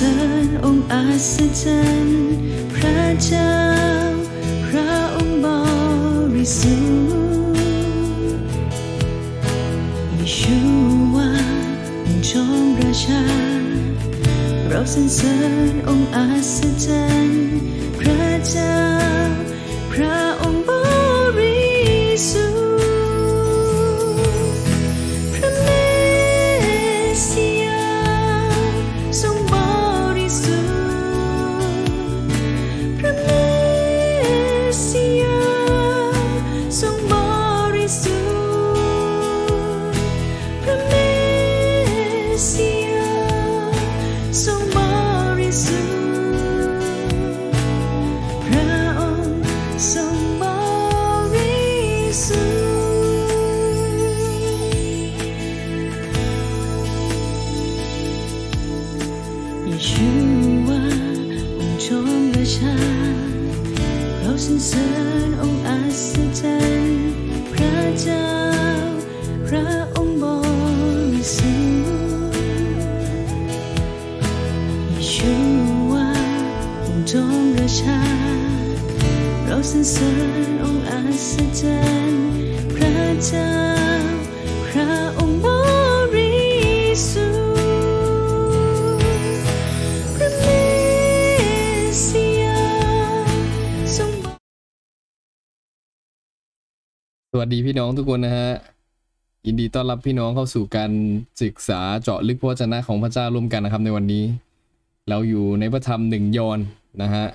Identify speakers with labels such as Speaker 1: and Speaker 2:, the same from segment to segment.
Speaker 1: เริญองค์อาศจรรย์พระเจ้าวัสดีพี่น้องทุกคนนะฮะยินดีต้อนรับพี่น้องเข้าสู่การศึกษาเจาะลึกพระวจนะของพระเจ้าร่วมกันนะครับในวันนี้ เราอยู่ในพระธรรมหนึ่งยอนนะฮะ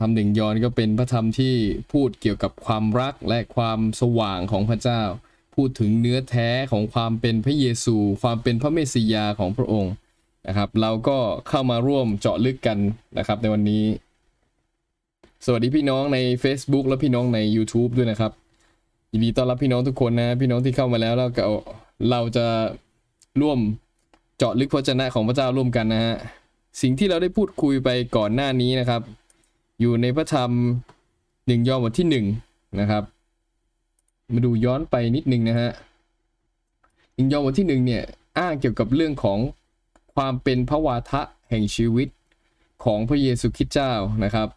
Speaker 1: ธรรมหนึ่งยอนก็เป็นพระธรรมที่พูดเกี่ยวกับความรักและความสว่างของพระเจ้า พูดถึงเนื้อแท้ของความเป็นพระเยซู ความเป็นพระเมสสิยาของพระองค์นะครับ เราก็เข้ามาร่วมเจาะลึกกันนะครับในวันนี้ สวัสดีพี่น้องใน Facebook และพี่น้องใน YouTube ด้วยนะครับยินดีต้อนรับพี่น้องทุกคนนะพี่น้องที่เข้ามาแล้ว เราก็เราจะร่วมเจาะลึกพระชนะของพระเจ้าร่วมกันนะฮะสิ่งที่เราได้พูดคุยไปก่อนหน้านี้นะครับ อยู่ในพระธรรมหนึ่งยอห์นบทที่หนึ่งนะครับมาดูย้อนไปนิดนึงนะฮะหนึ่งยอห์นบทที่หนึ่งเนี่ยอ้างเกี่ยวกับเรื่องของความเป็นพระวาทะแห่งชีวิตของพระเยซูคริสต์เจ้านะครับ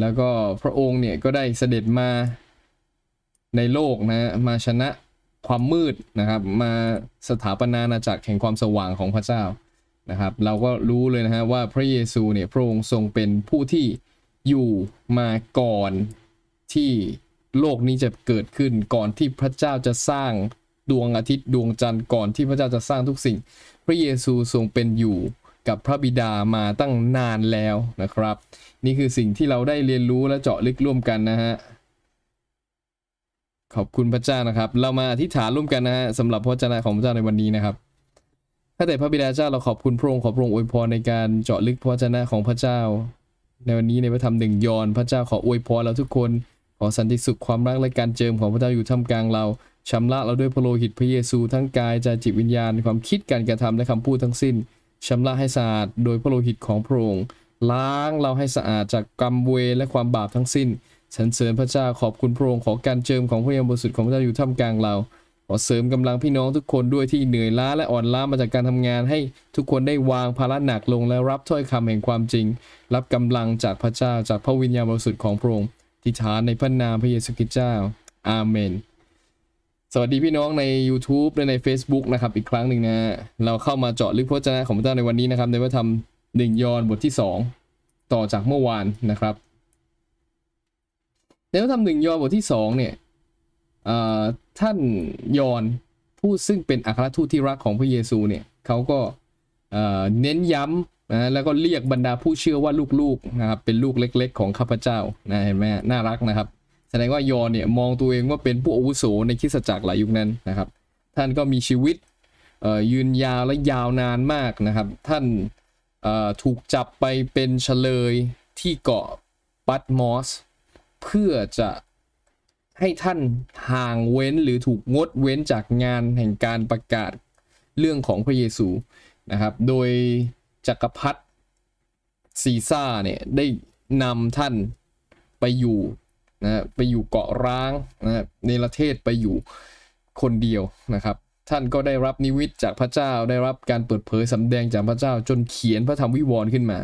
Speaker 1: แล้วก็พระองค์เนี่ยก็ได้เสด็จมาในโลกนะมาชนะความมืดนะครับ มาสถาปนาณาจักรแห่งความสว่างของพระเจ้านะครับ เราก็รู้เลยนะฮะว่าพระเยซูเนี่ยพระองค์ทรงเป็นผู้ที่อยู่มาก่อนที่โลกนี้จะเกิดขึ้นก่อนที่พระเจ้าจะสร้างดวงอาทิตย์ดวงจันทร์ก่อนที่พระเจ้าจะสร้างทุกสิ่ง พระเยซูทรงเป็นอยู่กับพระบิดามาตั้งนานแล้วนะครับ นี่คือสิ่งที่เราได้เรียนรู้และเจาะลึกร่วมกันนะฮะขอบคุณพระเจ้านะครับ เรามาอธิษฐานร่วมกันนะฮะสำหรับพระเจ้าของพระเจ้าในวันนี้นะครับข้าแต่พระบิดาเจ้าเราขอบคุณพระองค์ขอพระองค์อวยพรในการเจาะลึกพระเจ้าของพระเจ้า ในวันนี้ในพระธรรมหนึ่งยอนพระเจ้าขออวยพรเราทุกคนขอสันติสุขความรักและการเจิมของพระเจ้าอยู่ท่ามกลางเราชำระเราด้วยพระโลหิตพระเยซูทั้งกายใจจิตวิญญาณ ความคิดการกระทำและคำพูดทั้งสิ้นชำระให้สะอาดโดยพระโลหิตของพระองค์ล้างเราให้สะอาดจากกรรมเวรและความบาปทั้งสิ้นฉันเสริญพระเจ้าขอบคุณพระองค์ขอ การเจิมของพระยามบริสุทธิ์ของพระเจ้าอยู่ท่ามกลางเราขอเสริมกำลังพี่น้องทุกคนด้วยที่เหนื่อยล้าและอ่อนล้ามาจากการทำงาน ให้ทุกคนได้วางภาระหนักลงและรับถ้อยคำแห่งความจริง รับกำลังจากพระเจ้าจากพระวิญญาณบริสุทธิ์ของพระองค์ที่ฐานในพระนามพระเยซูคริสต์เจ้าอาเมนสวัสดีพี่น้องใน YouTube และใน Facebook นะครับ อีกครั้งหนึ่งนะเราเข้ามาเจาะลึกพระเจ้าของพระเจ้า ในวันนี้นะครับในพระธรรมหนึ่งยอห์นบทที่ 2 ต่อจากเมื่อวานนะครับในพระธรรมหนึ่งยอห์นบทที่สองเนี่ยท่านยอห์นผู้ซึ่งเป็นอัครทูตที่รักของพระเยซูเนี่ยเขาก็เน้นย้ำนะแล้วก็เรียกบรรดาผู้เชื่อว่าลูกๆนะครับเป็นลูกเล็กๆของข้าพเจ้านะเห็นไหมน่ารักนะครับ แสดงว่ายอนเนี่ยมองตัวเองว่าเป็นผู้อาวุโสในคริสตจักรหลายยุคนั้นนะครับ ท่านก็มีชีวิตยืนยาวและยาวนานมากนะครับ ท่านถูกจับไปเป็นเฉลยที่เกาะปัตมอสเพื่อจะให้ท่านห่างเว้นหรือถูกงดเว้นจากงานแห่งการประกาศเรื่องของพระเยซูนะครับโดยจักรพรรดิซีซ่าเนี่ยได้นำท่านไปอยู่นะไปอยู่เกาะร้างนะในประเทศไปอยู่คนเดียวนะครับท่านก็ได้รับนิวิตจากพระเจ้าได้รับการเปิดเผยสำแดงจากพระเจ้าจนเขียนพระธรรมวิวรณ์ขึ้นมา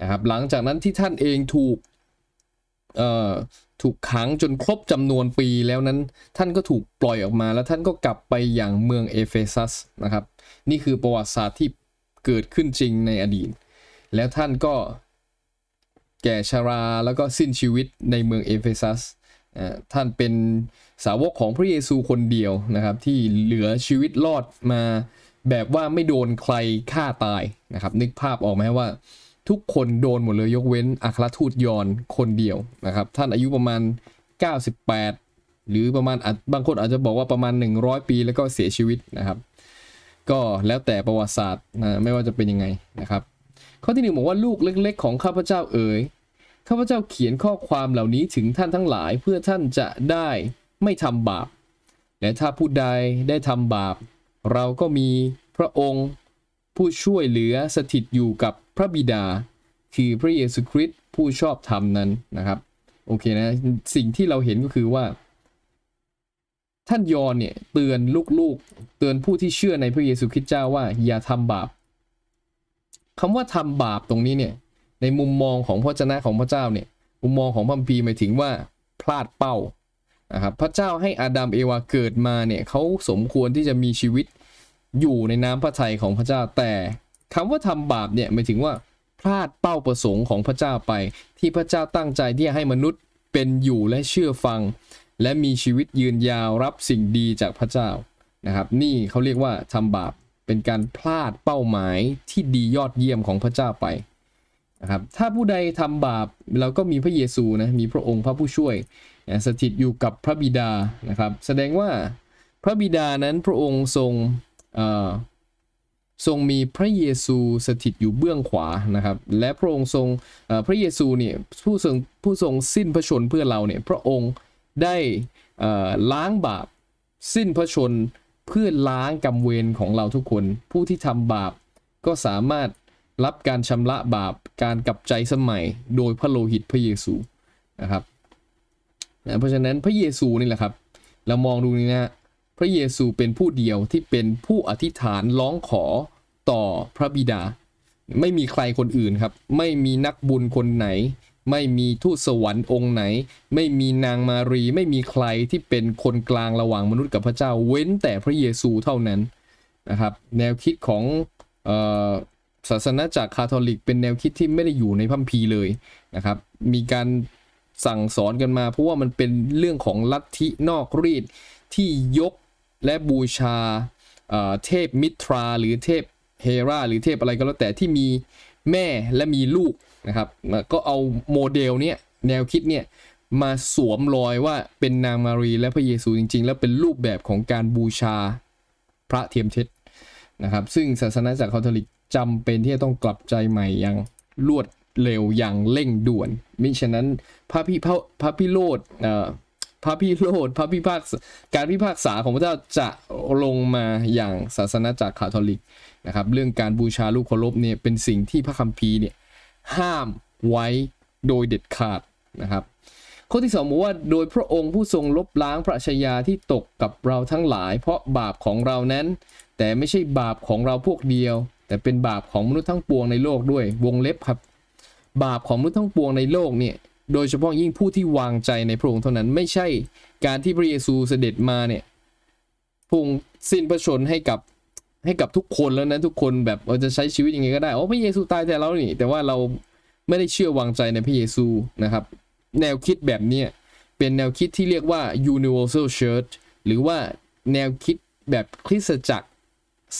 Speaker 1: นะครับหลังจากนั้นที่ท่านเองถูกถูกขังจนครบจำนวนปีแล้วนั้นท่านก็ถูกปล่อยออกมาแล้วท่านก็กลับไปอย่างเมืองเอเฟซัสนะครับนี่คือประวัติศาสตร์ที่เกิดขึ้นจริงในอดีตแล้วท่านก็แก่ชาราแล้วก็สิ้นชีวิตในเมืองเอเฟซัสท่านเป็นสาวกของพระเยซูคนเดียวนะครับที่เหลือชีวิตรอดมาแบบว่าไม่โดนใครฆ่าตายนะครับนึกภาพออกไหมว่าทุกคนโดนหมดเลยยกเว้นอัครทูตยอนคนเดียวนะครับท่านอายุประมาณ 98 หรือประมาณบางคนอาจจะบอกว่าประมาณ 100 ปีแล้วก็เสียชีวิตนะครับก็แล้วแต่ประวัติศาสตร์นะไม่ว่าจะเป็นยังไงนะครับข้อที่หนึ่งบอกว่าลูกเล็กๆ ของข้าพเจ้าเอ๋ยข้าพเจ้าเขียนข้อความเหล่านี้ถึงท่านทั้งหลายเพื่อท่านจะได้ไม่ทำบาปและถ้าผู้ใดได้ทำบาป เราก็มีพระองค์ผู้ช่วยเหลือสถิตอยู่กับพระบิดาคือพระเยซูคริสต์ผู้ชอบธรรมนั้นนะครับโอเคนะสิ่งที่เราเห็นก็คือว่า ท่านยอนเนี่ยเตือนลูกๆ เตือนผู้ที่เชื่อในพระเยซูคริสต์เจ้าว่าอย่าทำบาป คำว่าทำบาปตรงนี้เนี่ยในมุมมองของพระเจ้าของพระเจ้าเนี่ยมุมมองของพัมพีหมายถึงว่า พลาดเป้านะครับพระเจ้าให้อาดัมเอวาเกิดมาเนี่ยเขาสมควรที่จะมีชีวิตอยู่ในน้ำพระทัยของพระเจ้าแต่คำว่าทำบาปเนี่ยหมายถึงว่าพลาดเป้าประสงค์ของพระเจ้าไป ที่พระเจ้าตั้งใจที่จะให้มนุษย์เป็นอยู่และเชื่อฟัง และมีชีวิตยืนยาวรับสิ่งดีจากพระเจ้านะครับนี่เขาเรียกว่าทำบาปเป็นการพลาดเป้าหมายที่ดียอดเยี่ยมของพระเจ้าไปนะครับถ้าผู้ใดทำบาปเราก็มีพระเยซูนะมีพระองค์พระผู้ช่วยสถิตอยู่กับพระบิดานะครับแสดงว่าพระบิดานั้นพระองค์ทรงทรงมีพระเยซูสถิตอยู่เบื้องขวานะครับ และพระองค์ทรงพระเยซูเนี่ยผู้ทรงผู้ทรงสิ้นพระชนเพื่อเราเนี่ยพระองค์ได้ล้างบาปสิ้นพระชนเพื่อล้างกรรมเวรของเราทุกคน ผู้ที่ทำบาปก็สามารถรับการชำระบาปการกลับใจสมัยโดยพระโลหิตพระเยซูนะครับนะเพราะฉะนั้นพระเยซูนี่แหละครับเรามองดูนี่นะพระเยซูเป็นผู้เดียวที่เป็นผู้อธิษฐานร้องขอต่อพระบิดา ไม่มีใครคนอื่นครับไม่มีนักบุญคนไหน ไม่มีทูตสวรรค์องค์ไหน ไม่มีนางมารี ไม่มีใครที่เป็นคนกลางระหว่างมนุษย์กับพระเจ้าเว้นแต่พระเยซูเท่านั้นนะครับแนวคิดของศาสนาจากคาทอลิกเป็นแนวคิดที่ไม่ได้อยู่ในพัมพีเลยนะครับมีการสั่งสอนกันมา เพราะว่ามันเป็นเรื่องของลัทธินอกรีดที่ยกและบูชาเทพมิตราหรือเทพเฮราหรือเทพอะไรก็แล้วแต่ที่มีแม่และมีลูกนะครับ ก็เอาโมเดลเนี้ยแนวคิดเนี่ยมาสวมรอยว่าเป็นนางมารีและพระเยซูจริงๆ แล้วเป็นรูปแบบของการบูชาพระเทียมเท็จนะครับซึ่งศาสนาจากคาทอลิกจำเป็นที่จะต้องกลับใจใหม่อย่างรวดเร็วอย่างเร่งด่วน มิฉะนั้นพระพิพระพิโรธพระพิโรธพระพิพากษาการพิพากษาของพระเจ้าจะลงมาอย่างศาสนาจักรคาทอลิกนะครับ เรื่องการบูชาลูกเคารพเนี่ยเป็นสิ่งที่พระคัมภีร์เนี่ยห้ามไว้โดยเด็ดขาดนะครับ ข้อที่สองบอกว่าโดยพระองค์ผู้ทรงลบล้างพระชยาที่ตกกับเราทั้งหลาย เพราะบาปของเรานั้น แต่ไม่ใช่บาปของเราพวกเดียว แต่เป็นบาปของมนุษย์ทั้งปวงในโลกด้วยวงเล็บครับบาปของมนุษย์ทั้งปวงในโลกเนี่ยโดยเฉพาะยิ่งผู้ที่วางใจในพระองค์เท่านั้นไม่ใช่การที่พระเยซูเสด็จมาเนี่ยพงสิ้นพระชนให้กับให้กับทุกคนแล้วนะ ทุกคนแบบเราจะใช้ชีวิตยังไงก็ได้โอ้พระเยซูตายแต่เรานี่ แต่ว่าเราไม่ได้เชื่อวางใจในพระเยซูนะครับ แนวคิดแบบนี้เป็นแนวคิดที่เรียกว่า universal church หรือว่าแนวคิดแบบคริสตจักร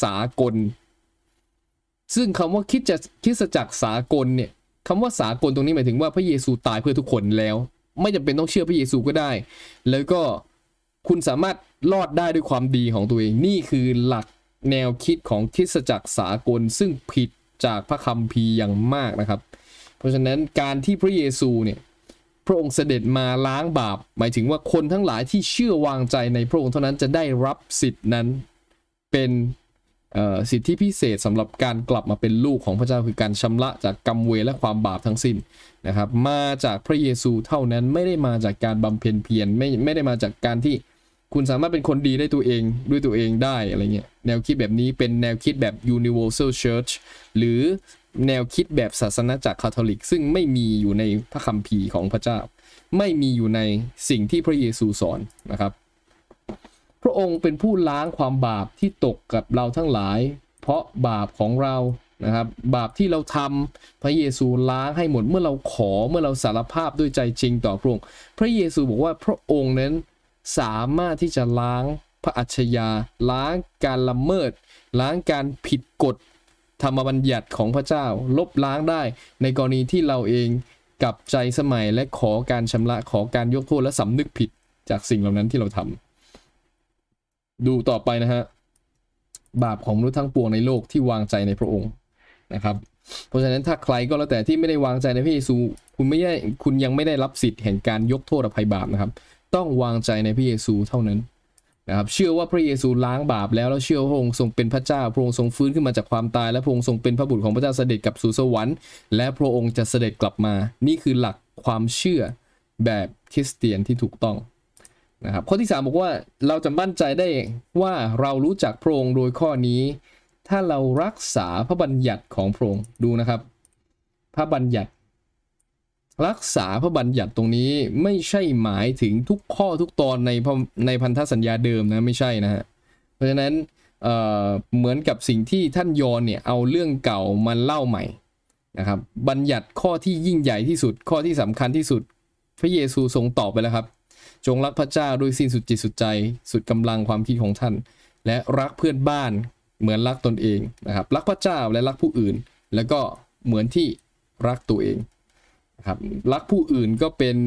Speaker 1: สากล ซึ่งคำว่าคิดจะคริสตจักรสากลเนี่ยคำว่าสากลตรงนี้หมายถึงว่าพระเยซูตายเพื่อทุกคนแล้ว ไม่จำเป็นต้องเชื่อพระเยซูก็ได้ แล้วก็คุณสามารถรอดได้ด้วยความดีของตัวเองนี่คือหลักแนวคิดของคริสจักรสากลซึ่งผิดจากพระคัมภีร์อย่างมากนะครับ เพราะฉะนั้นการที่พระเยซูเนี่ย พระองค์เสด็จมาล้างบาปหมายถึงว่าคนทั้งหลายที่เชื่อวางใจในพระองค์เท่านั้นจะได้รับสิทธินั้นเป็นสิทธิพิเศษสำหรับการกลับมาเป็นลูกของพระเจ้าคือการชำระจากกรรมเวและความบาปทั้งสิ้นนะครับ มาจากพระเยซูเท่านั้นไม่ได้มาจากการบำเพ็ญเพียรไม่ไม่ได้มาจากการที่คุณสามารถเป็นคนดีได้ตัวเองด้วยตัวเองได้อะไรเงี้ยแนวคิดแบบนี้เป็นแนวคิดแบบ universal church หรือแนวคิดแบบศาสนาจากคาทอลิกซึ่งไม่มีอยู่ในพระคัมภีร์ของพระเจ้าไม่มีอยู่ในสิ่งที่พระเยซูสอนนะครับพระองค์เป็นผู้ล้างความบาปที่ตกกับเราทั้งหลาย เพราะบาปของเรานะครับบาปที่เราทำพระเยซูล้างให้หมดเมื่อเราขอเมื่อเราสารภาพด้วยใจจริงต่อพระองค์พระเยซูบอกว่าพระองค์นั้นสามารถที่จะล้างพระอัจฉริยาล้างการละเมิด ล้างการผิดกฎธรรมบัญญัติของพระเจ้าลบล้างได้ในกรณีที่เราเองกับใจสมัยและขอการชำระขอการยกโทษและสำนึกผิดจากสิ่งเหล่านั้นที่เราทำดูต่อไปนะฮะ บาปของมนุษย์ทั้งปวงในโลกที่วางใจในพระองค์นะครับเพราะฉะนั้นถ้าใครก็แล้วแต่ที่ไม่ได้วางใจในพระเยซู คุณไม่ได้คุณยังไม่ได้รับสิทธิ์แห่งการยกโทษอภัยบาปนะครับต้องวางใจในพระเยซูเท่านั้นนะครับเชื่อว่าพระเยซูล้างบาป แล้วแล้วเชื่อพระองค์ทรงเป็นพระเจ้า พระองค์ทรงฟื้นขึ้นมาจากความตายและพระองค์ทรงเป็นพระบุตรของพระเจ้าเสด็จกลับสู่สวรรค์และพระองค์จะเสด็จกลับมา นี่คือหลักความเชื่อแบบคริสเตียนที่ถูกต้องนะครับข้อที่ 3 บอกว่าเราจะมั่นใจได้ว่าเรารู้จักพระองค์โดยข้อนี้ ถ้าเรารักษาพระบัญญัติของพระองค์ดูนะครับ พระบัญญัติ รักษาพระบัญญัติตรงนี้ไม่ใช่หมายถึงทุกข้อทุกตอนในในพันธสัญญาเดิมนะไม่ใช่นะฮะเพราะฉะนั้นเเหมือนกับสิ่งที่ท่านยอนเนี่ยเอาเรื่องเก่ามาเล่าใหม่นะครับบัญญัติข้อที่ยิ่งใหญ่ที่สุด ข้อที่สำคัญที่สุดพระเยซูทรงตอบไปแล้วครับจงรักพระเจ้าด้วยสิ้นสุดจิตสุดใจ สุดกำลังความคิดของท่าน และรักเพื่อนบ้านเหมือนรักตนเองนะครับรักพระเจ้าและรักผู้อื่น แล้วก็เหมือนที่รักตัวเองนะครับรักผู้อื่นก็เป็น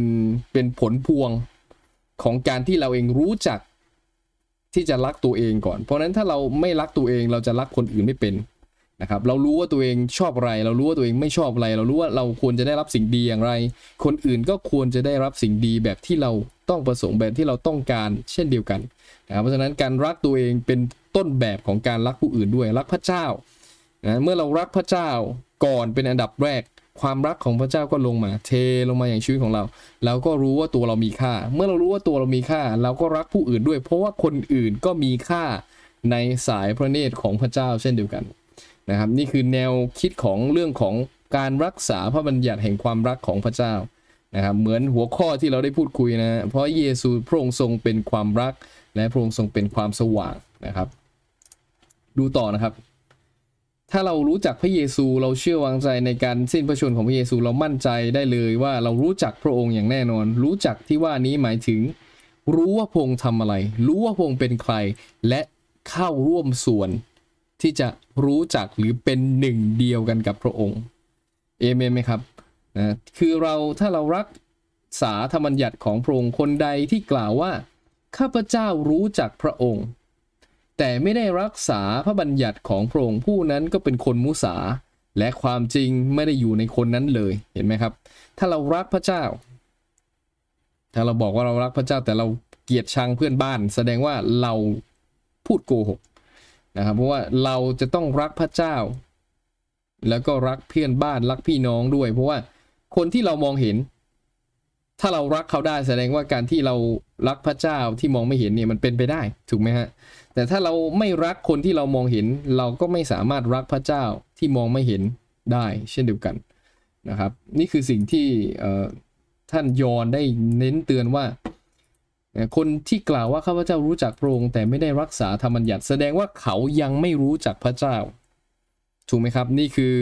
Speaker 1: เป็นผลพวงของการที่เราเองรู้จักที่จะรักตัวเองก่อน เพราะนั้นถ้าเราไม่รักตัวเองเราจะรักคนอื่นไม่เป็นนะครับเรารู้ว่าตัวเองชอบอะไร เรารู้ว่าตัวเองไม่ชอบอะไร เรารู้ว่าเราควรจะได้รับสิ่งดีอย่างไร คนอื่นก็ควรจะได้รับสิ่งดีแบบที่เราต้องประสงค์แบบที่เราต้องการเช่นเดียวกันนะครับเพราะฉะนั้นการรักตัวเองเป็นต้นแบบของการรักผู้อื่นด้วยรักพระเจ้านะเมื่อเรารักพระเจ้าก่อนเป็นอันดับแรกความรักของพระเจ้าก็ลงมา เทลงมาอย่างชีวิตของเรา แล้วก็รู้ว่าตัวเรามีค่า เมื่อเรารู้ว่าตัวเรามีค่า เราก็รักผู้อื่นด้วย เพราะว่าคนอื่นก็มีค่าในสายพระเนตรของพระเจ้าเช่นเดียวกันนะครับนี่คือแนวคิดของเรื่องของการรักษาพระบัญญัติแห่งความรักของพระเจ้านะครับเหมือนหัวข้อที่เราได้พูดคุยนะเพราะเยซูพระองค์ทรงเป็นความรักและพระองค์ทรงเป็นความสว่างนะครับ ดูต่อนะครับ ถ้าเรารู้จักพระเยซูเราเชื่อวางใจในการสิ้นพระชนของพระเยซูเรามั่นใจได้เลยว่าเรารู้จักพระองค์อย่างแน่นอน รู้จักที่ว่านี้หมายถึงรู้ว่าพระองค์ทำอะไร รู้ว่าพระองค์เป็นใครและเข้าร่วมส่วนที่จะรู้จักหรือเป็นหนึ่งเดียวกันกับพระองค์ เอเมนไหมครับนะคือเราถ้าเรารักษาธรรมัญญัติของพระองค์คนใดที่กล่าวว่า ข้าพเจ้ารู้จักพระองค์ แต่ไม่ได้รักษาพระบัญญัติของพระองค์ผู้นั้นก็เป็นคนมุสาและความจริงไม่ได้อยู่ในคนนั้นเลย เห็นไหมครับ ถ้าเรารักพระเจ้า ถ้าเราบอกว่าเรารักพระเจ้าแต่เราเกลียดชังเพื่อนบ้าน แสดงว่าเราพูดโกหกนะครับเพราะว่าเราจะต้องรักพระเจ้า แล้วก็รักเพื่อนบ้านรักพี่น้องด้วย เพราะว่าคนที่เรามองเห็น ถ้าเรารักเขาได้แสดงว่าการที่เรารักพระเจ้าที่มองไม่เห็นเนี่ยมันเป็นไปได้ถูกไหมฮะแต่ถ้าเราไม่รักคนที่เรามองเห็นเราก็ไม่สามารถรักพระเจ้าที่มองไม่เห็นได้เช่นเดียวกันนะครับนี่คือสิ่งที่ท่านยอนได้เน้นเตือนว่าคนที่กล่าวว่าข้าพเจ้ารู้จักพระองค์แต่ไม่ได้รักษาธรรมัญญัติแสดงว่าเขายังไม่รู้จักพระเจ้า ถูกไหมครับนี่คือ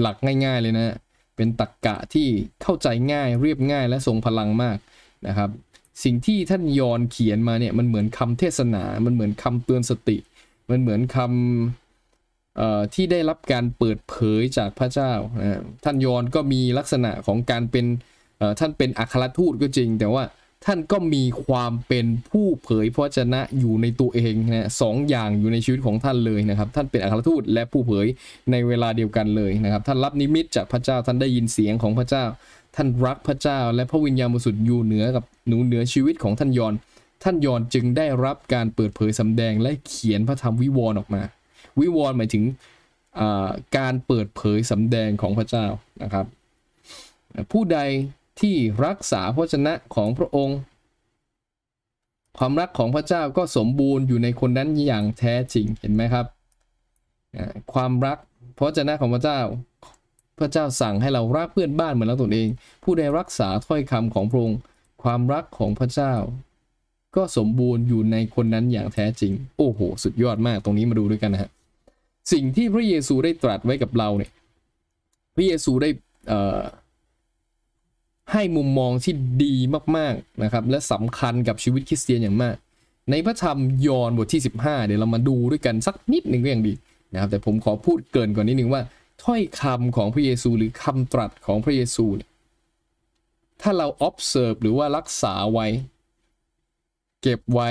Speaker 1: หลักง่ายๆเลยนะเป็นตรกกะที่เข้าใจง่าย เรียบง่ายและทรงพลังมากนะครับสิ่งที่ท่านยอนเขียนมาเนี่ยมันเหมือนคำเทศนา มันเหมือนคำเตือนสติ มันเหมือนคำที่ได้รับการเปิดเผยจากพระเจ้านะท่านยอนก็มีลักษณะของการเป็นท่านเป็นอัครทูตก็จริงแต่ว่าท่านก็มีความเป็นผู้เผยพระชนะอยู่ในตัวเองนะสองอย่างอยู่ในชีวิตของท่านเลยนะครับ ท่านเป็นอัครทูตและผู้เผยในเวลาเดียวกันเลยนะครับท่านรับนิมิตจากพระเจ้าท่านได้ยินเสียงของพระเจ้า ท่านรักพระเจ้าและพระวิญญาณบริสุทธิ์อยู่เหนือกับหนูเหนือชีวิตของท่านยอน ท่านยอนจึงได้รับการเปิดเผยสำแดง และเขียนพระธรรมวิวร์ออกมา วิวร์หมายถึงการเปิดเผยสำแดงของพระเจ้านะครับ ผู้ใดที่รักษาพระชนะของพระองค์ ความรักของพระเจ้าก็สมบูรณ์อยู่ในคนนั้นอย่างแท้จริงเห็นไหมครับ ความรักพระชนะของพระเจ้าพระเจ้าสั่งให้เรารักเพื่อนบ้านเหมือนเราตนเอง ผู้ใดรักษาถ้อยคำของพระองค์ความรักของพระเจ้า ก็สมบูรณ์อยู่ในคนนั้นอย่างแท้จริงโอ้โห สุดยอดมากตรงนี้มาดูด้วยกันนะฮะสิ่งที่พระเยซูได้ตรัสไว้กับเราเนี่ยพระเยซูได้ให้มุมมองที่ดีมาก ๆ นะครับ และสำคัญกับชีวิตคริสเตียนอย่างมาก ในพระธรรมยอห์นบทที่ 15เดี๋ยวเรามาดูด้วยกันสักนิดหนึ่งก็ยังดีนะครับแต่ผมขอพูดเกินก่อนนิดนึงว่า ถ้อยคำของพระเยซูหรือคำตรัสของพระเยซู ถ้าเรา observe หรือว่ารักษาไว้ เก็บไว้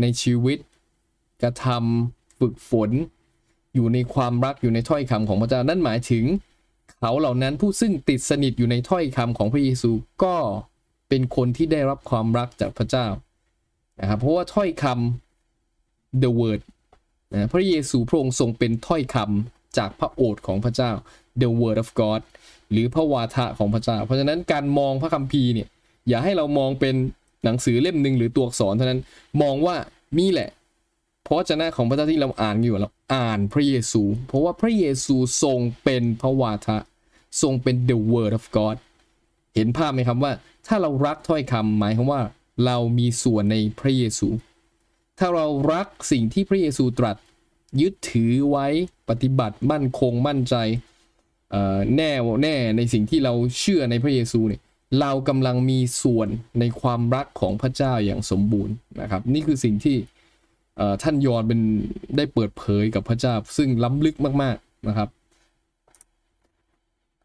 Speaker 1: ในชีวิต กระทำฝึกฝน อยู่ในความรักอยู่ในถ้อยคำของพระเจ้านั่นหมายถึงเขาเหล่านั้นผู้ซึ่งติดสนิทอยู่ในถ้อยคำของพระเยซู ก็เป็นคนที่ได้รับความรักจากพระเจ้านะครับเพราะว่าถ้อยคำ the word นะพระเยซูพระองค์ทรงเป็นถ้อยคำจากพระโอษฐ์ของพระเจ้า the word of God หรือพระวาทะของพระเจ้า เพราะฉะนั้นการมองพระคัมภีร์เนี่ยอย่าให้เรามองเป็นหนังสือเล่มหนึ่งหรือตัวอักษรเท่านั้นมองว่านี่แหละ เพราะเจ้าของพระเจ้าที่เราอ่านอยู่เราอ่านพระเยซู เพราะว่าพระเยซูทรงเป็นพระวาทะทรงเป็น the word of God เห็นภาพไหมครับว่าถ้าเรารักถ้อยคำหมายความว่าเรามีส่วนในพระเยซู ถ้าเรารักสิ่งที่พระเยซูตรัสยึดถือไว้ปฏิบัติ มั่นคงมั่นใจ แน่แน่ในสิ่งที่เราเชื่อในพระเยซูเนี่ยเรากำลังมีส่วนในความรักของพระเจ้าอย่างสมบูรณ์นะครับ นี่คือสิ่งที่ท่านยอนเป็นได้เปิดเผยกับพระเจ้า ซึ่งล้ำลึกมากๆนะครับ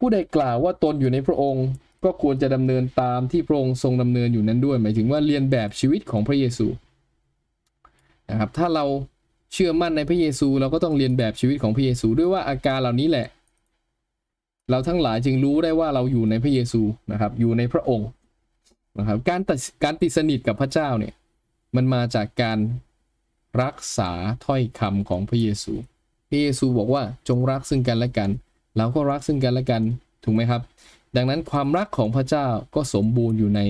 Speaker 1: ผู้ใดกล่าวว่าตนอยู่ในพระองค์ก็ควรจะดำเนินตามที่พระองค์ทรงดำเนินอยู่นั้นด้วย หมายถึงว่าเรียนแบบชีวิตของพระเยซูนะครับถ้าเราเชื่อมั่นในพระเยซู เราก็ต้องเรียนแบบชีวิตของพระเยซูด้วยว่าอาการเหล่านี้แหละเราทั้งหลายจึงรู้ได้ว่าเราอยู่ในพระเยซูนะครับอยู่ในพระองค์นะครับการตัดการติดสนิทกับพระเจ้าเนี่ยมันมาจากการรักษาถ้อยคำของพระเยซู พระเยซูบอกว่าจงรักซึ่งกันและกันเราก็รักซึ่งกันและกันถูกไหมครับ ดังนั้นความรักของพระเจ้าก็สมบูรณ์อยู่ใน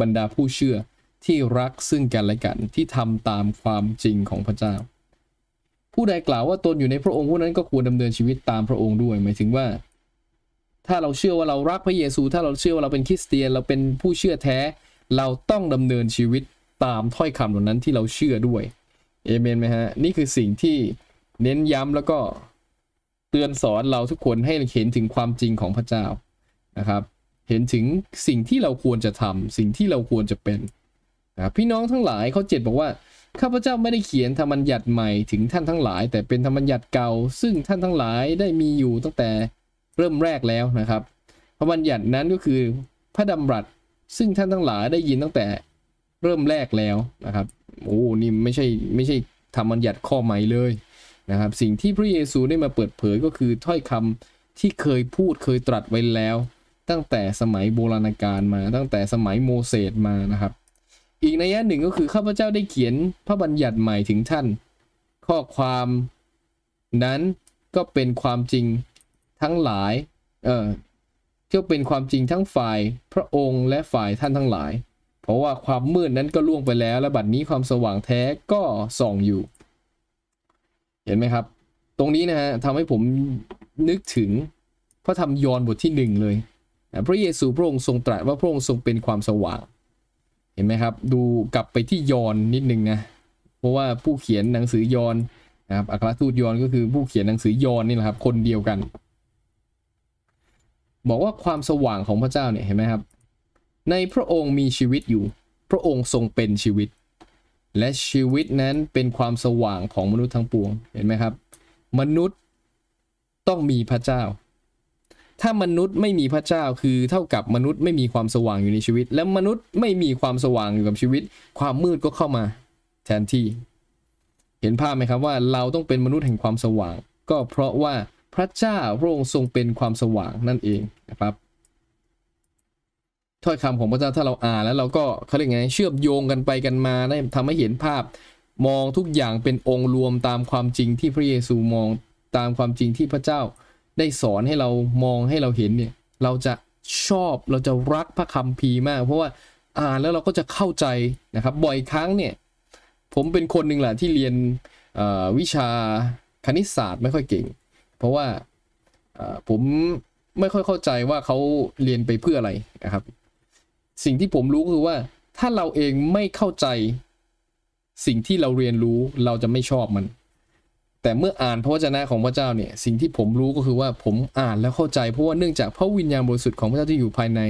Speaker 1: บรรดาผู้เชื่อที่รักซึ่งกันและกันที่ทำตามความจริงของพระเจ้า ผู้ใดกล่าวว่าตนอยู่ในพระองค์ผู้นั้นก็ควรดำเนินชีวิตตามพระองค์ด้วยหมายถึงว่า ถ้าเราเชื่อว่าเรารักพระเยซู ถ้าเราเชื่อว่าเราเป็นคริสเตียนเราเป็นผู้เชื่อแท้ เราต้องดำเนินชีวิตตามถ้อยคำเหล่านั้นที่เราเชื่อด้วยเอเมนไหมฮะนี่คือสิ่งที่เน้นย้ำแล้วก็เตือนสอนเราทุกคนให้เห็นถึงความจริงของพระเจ้านะครับ เห็นถึงสิ่งที่เราควรจะทำ สิ่งที่เราควรจะเป็นนะพี่น้องทั้งหลายเขาเจ็ดบอกว่าข้าพเจ้าไม่ได้เขียนธรรมัญญัติใหม่ ถึงท่านทั้งหลาย แต่เป็นธรรมัญญัติเก่าซึ่งท่านทั้งหลายได้มีอยู่ตั้งแต่เริ่มแรกแล้วนะครับธรมบัญญัตินั้นก็คือพระดำรัสซึ่งท่านทั้งหลายได้ยินตั้งแต่เริ่มแรกแล้วนะครับโอ้นี่ไม่ใช่ไม่ใช่ธรรมัญญัติข้อใหม่เลยนะครับสิ่งที่พระเยซูได้มาเปิดเผยก็คือถ้อยคำที่เคยพูดเคยตรัสไว้แล้ว ตั้งแต่สมัยโบราณกาลมาตั้งแต่สมัยโมเสสมานะครับ อีกในยะหนึ่งก็คือข้าพเจ้าได้เขียนพระบัญญัติใหม่ถึงท่าน ข้อความ นั้นก็เป็นความจริงทั้งหลายเออทก็เป็นความจริงทั้งฝ่ายพระองค์และฝ่ายท่านทั้งหลาย เพราะว่าความมืดนั้นก็ล่วงไปแล้วและบัดนี้ความสว่างแท้ก็ส่องอยู่เห็นไหมครับ ตรงนี้นะฮะทำให้ผมนึกถึงพระธรรมยอห์นบทที่หนึ่งเลย พระเยซูพระองค์ทรงตรัสว่าพระองค์ทรงเป็นความสว่างเห็นไหมครับดูกลับไปที่ยอห์นนิดนึงนะเพราะว่าผู้เขียนหนังสือยอห์นนะครับอัครทูตยอห์นก็คือผู้เขียนหนังสือยอห์นนี่แหละครับคนเดียวกัน บอกว่าความสว่างของพระเจ้าเนี่ยเห็นไหมครับในพระองค์มีชีวิตอยู่พระองค์ทรงเป็นชีวิตและชีวิตนั้นเป็นความสว่างของมนุษย์ทั้งปวง เห็นไหมครับ มนุษย์ต้องมีพระเจ้า ถ้ามนุษย์ไม่มีพระเจ้าคือเท่ากับมนุษย์ไม่มีความสว่างอยู่ในชีวิต และมนุษย์ไม่มีความสว่างอยู่กับชีวิต ความมืดก็เข้ามาแทนที่ เห็นภาพไหมครับว่าเราต้องเป็นมนุษย์แห่งความสว่าง ก็เพราะว่าพระเจ้าพระองค์ทรงเป็นความสว่างนั่นเองนะครับถ้อยคำของพระเจ้าถ้าเราอ่านแล้วเราก็เขาเรียกไงเชื่อมโยงกันไปกันมาได้ทำให้เห็นภาพมองทุกอย่างเป็นองค์รวมตามความจริงที่พระเยซูมองตามความจริงที่พระเจ้าได้สอนให้เรามองให้เราเห็นเนี่ยเราจะชอบเราจะรักพระคัมภีร์มาก เพราะว่าอ่านแล้วเราก็จะเข้าใจนะครับบ่อยครั้งเนี่ย ผมเป็นคนหนึ่งแหละที่เรียนวิชาคณิตศาสตร์ไม่ค่อยเก่ง เพราะว่าผมไม่ค่อยเข้าใจว่าเขาเรียนไปเพื่ออะไรนะครับสิ่งที่ผมรู้คือว่าถ้าเราเองไม่เข้าใจสิ่งที่เราเรียนรู้เราจะไม่ชอบมัน แต่เมื่ออ่านพระวจนะของพระเจ้าเนี่ยสิ่งที่ผมรู้ก็คือว่าผมอ่านแล้วเข้าใจ เพราะว่าเนื่องจากพระวิญญาณบริสุทธิ์ของพระเจ้าที่อยู่ภายใน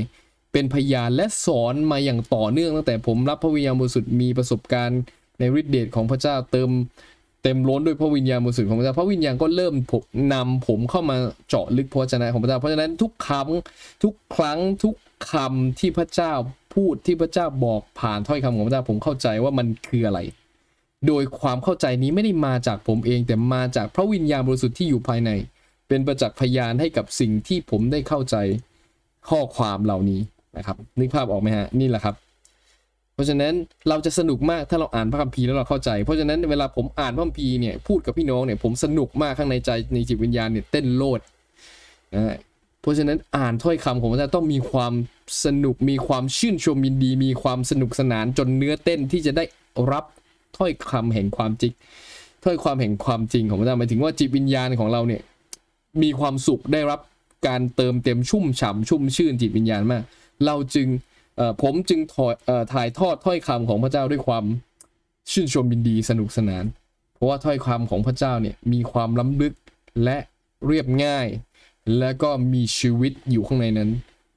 Speaker 1: เป็นพยานและสอนมาอย่างต่อเนื่องตั้งแต่ผมรับพระวิญญาณบริสุทธิ์มีประสบการณ์ในฤทธิเดชของพระเจ้า เติมเต็มล้นด้วยพระวิญญาณบริสุทธิ์ของพระเจ้าพระวิญญาณก็เริ่มนำผมเข้ามาเจาะลึกพระวจนะของพระเจ้าเพราะฉะนั้นทุกครั้งทุกครั้งทุกคำที่พระเจ้าพูดที่พระเจ้าบอกผ่านถ้อยคำของพระเจ้าผมเข้าใจว่ามันคืออะไร โดยความเข้าใจนี้ไม่ได้มาจากผมเอง แต่มาจากพระวิญญาณบริสุทธิ์ที่อยู่ภายใน เป็นประจักษ์พยานให้กับสิ่งที่ผมได้เข้าใจข้อความเหล่านี้นะครับนึกภาพออกไหมฮะนี่แหละครับ เพราะฉะนั้นเราจะสนุกมากถ้าเราอ่านพระคัมภีร์แล้วเราเข้าใจ เพราะฉะนั้นเวลาผมอ่านพระคัมภีร์เนี่ยพูดกับพี่น้องเนี่ยผมสนุกมากข้างในใจในจิตวิญญาณเนี่ยเต้นโลดนะเพราะฉะนั้นอ่านถ้อยคำของพระเจ้าต้องมีความสนุกมีความชื่นชมยินดี มีความสนุกสนานจนเนื้อเต้นที่จะได้รับถ้อยคำแห่งความจริงถ้อยความแห่งความจริงของพระเจ้าหมายถึงว่าจิตวิญญาณของเราเนี่ยมีความสุขได้รับการเติมเต็มชุ่มฉ่าชุ่มชื่นจิตวิญญาณมากเราจึงผมจึงถ่ายทอดถ้อยคำของพระเจ้าด้วยความชื่นชมยินดีสนุกสนาน เพราะว่าถ้อยคำของพระเจ้าเนี่ยมีความล้ำลึกและเรียบง่ายและก็มีชีวิตอยู่ข้างในนั้น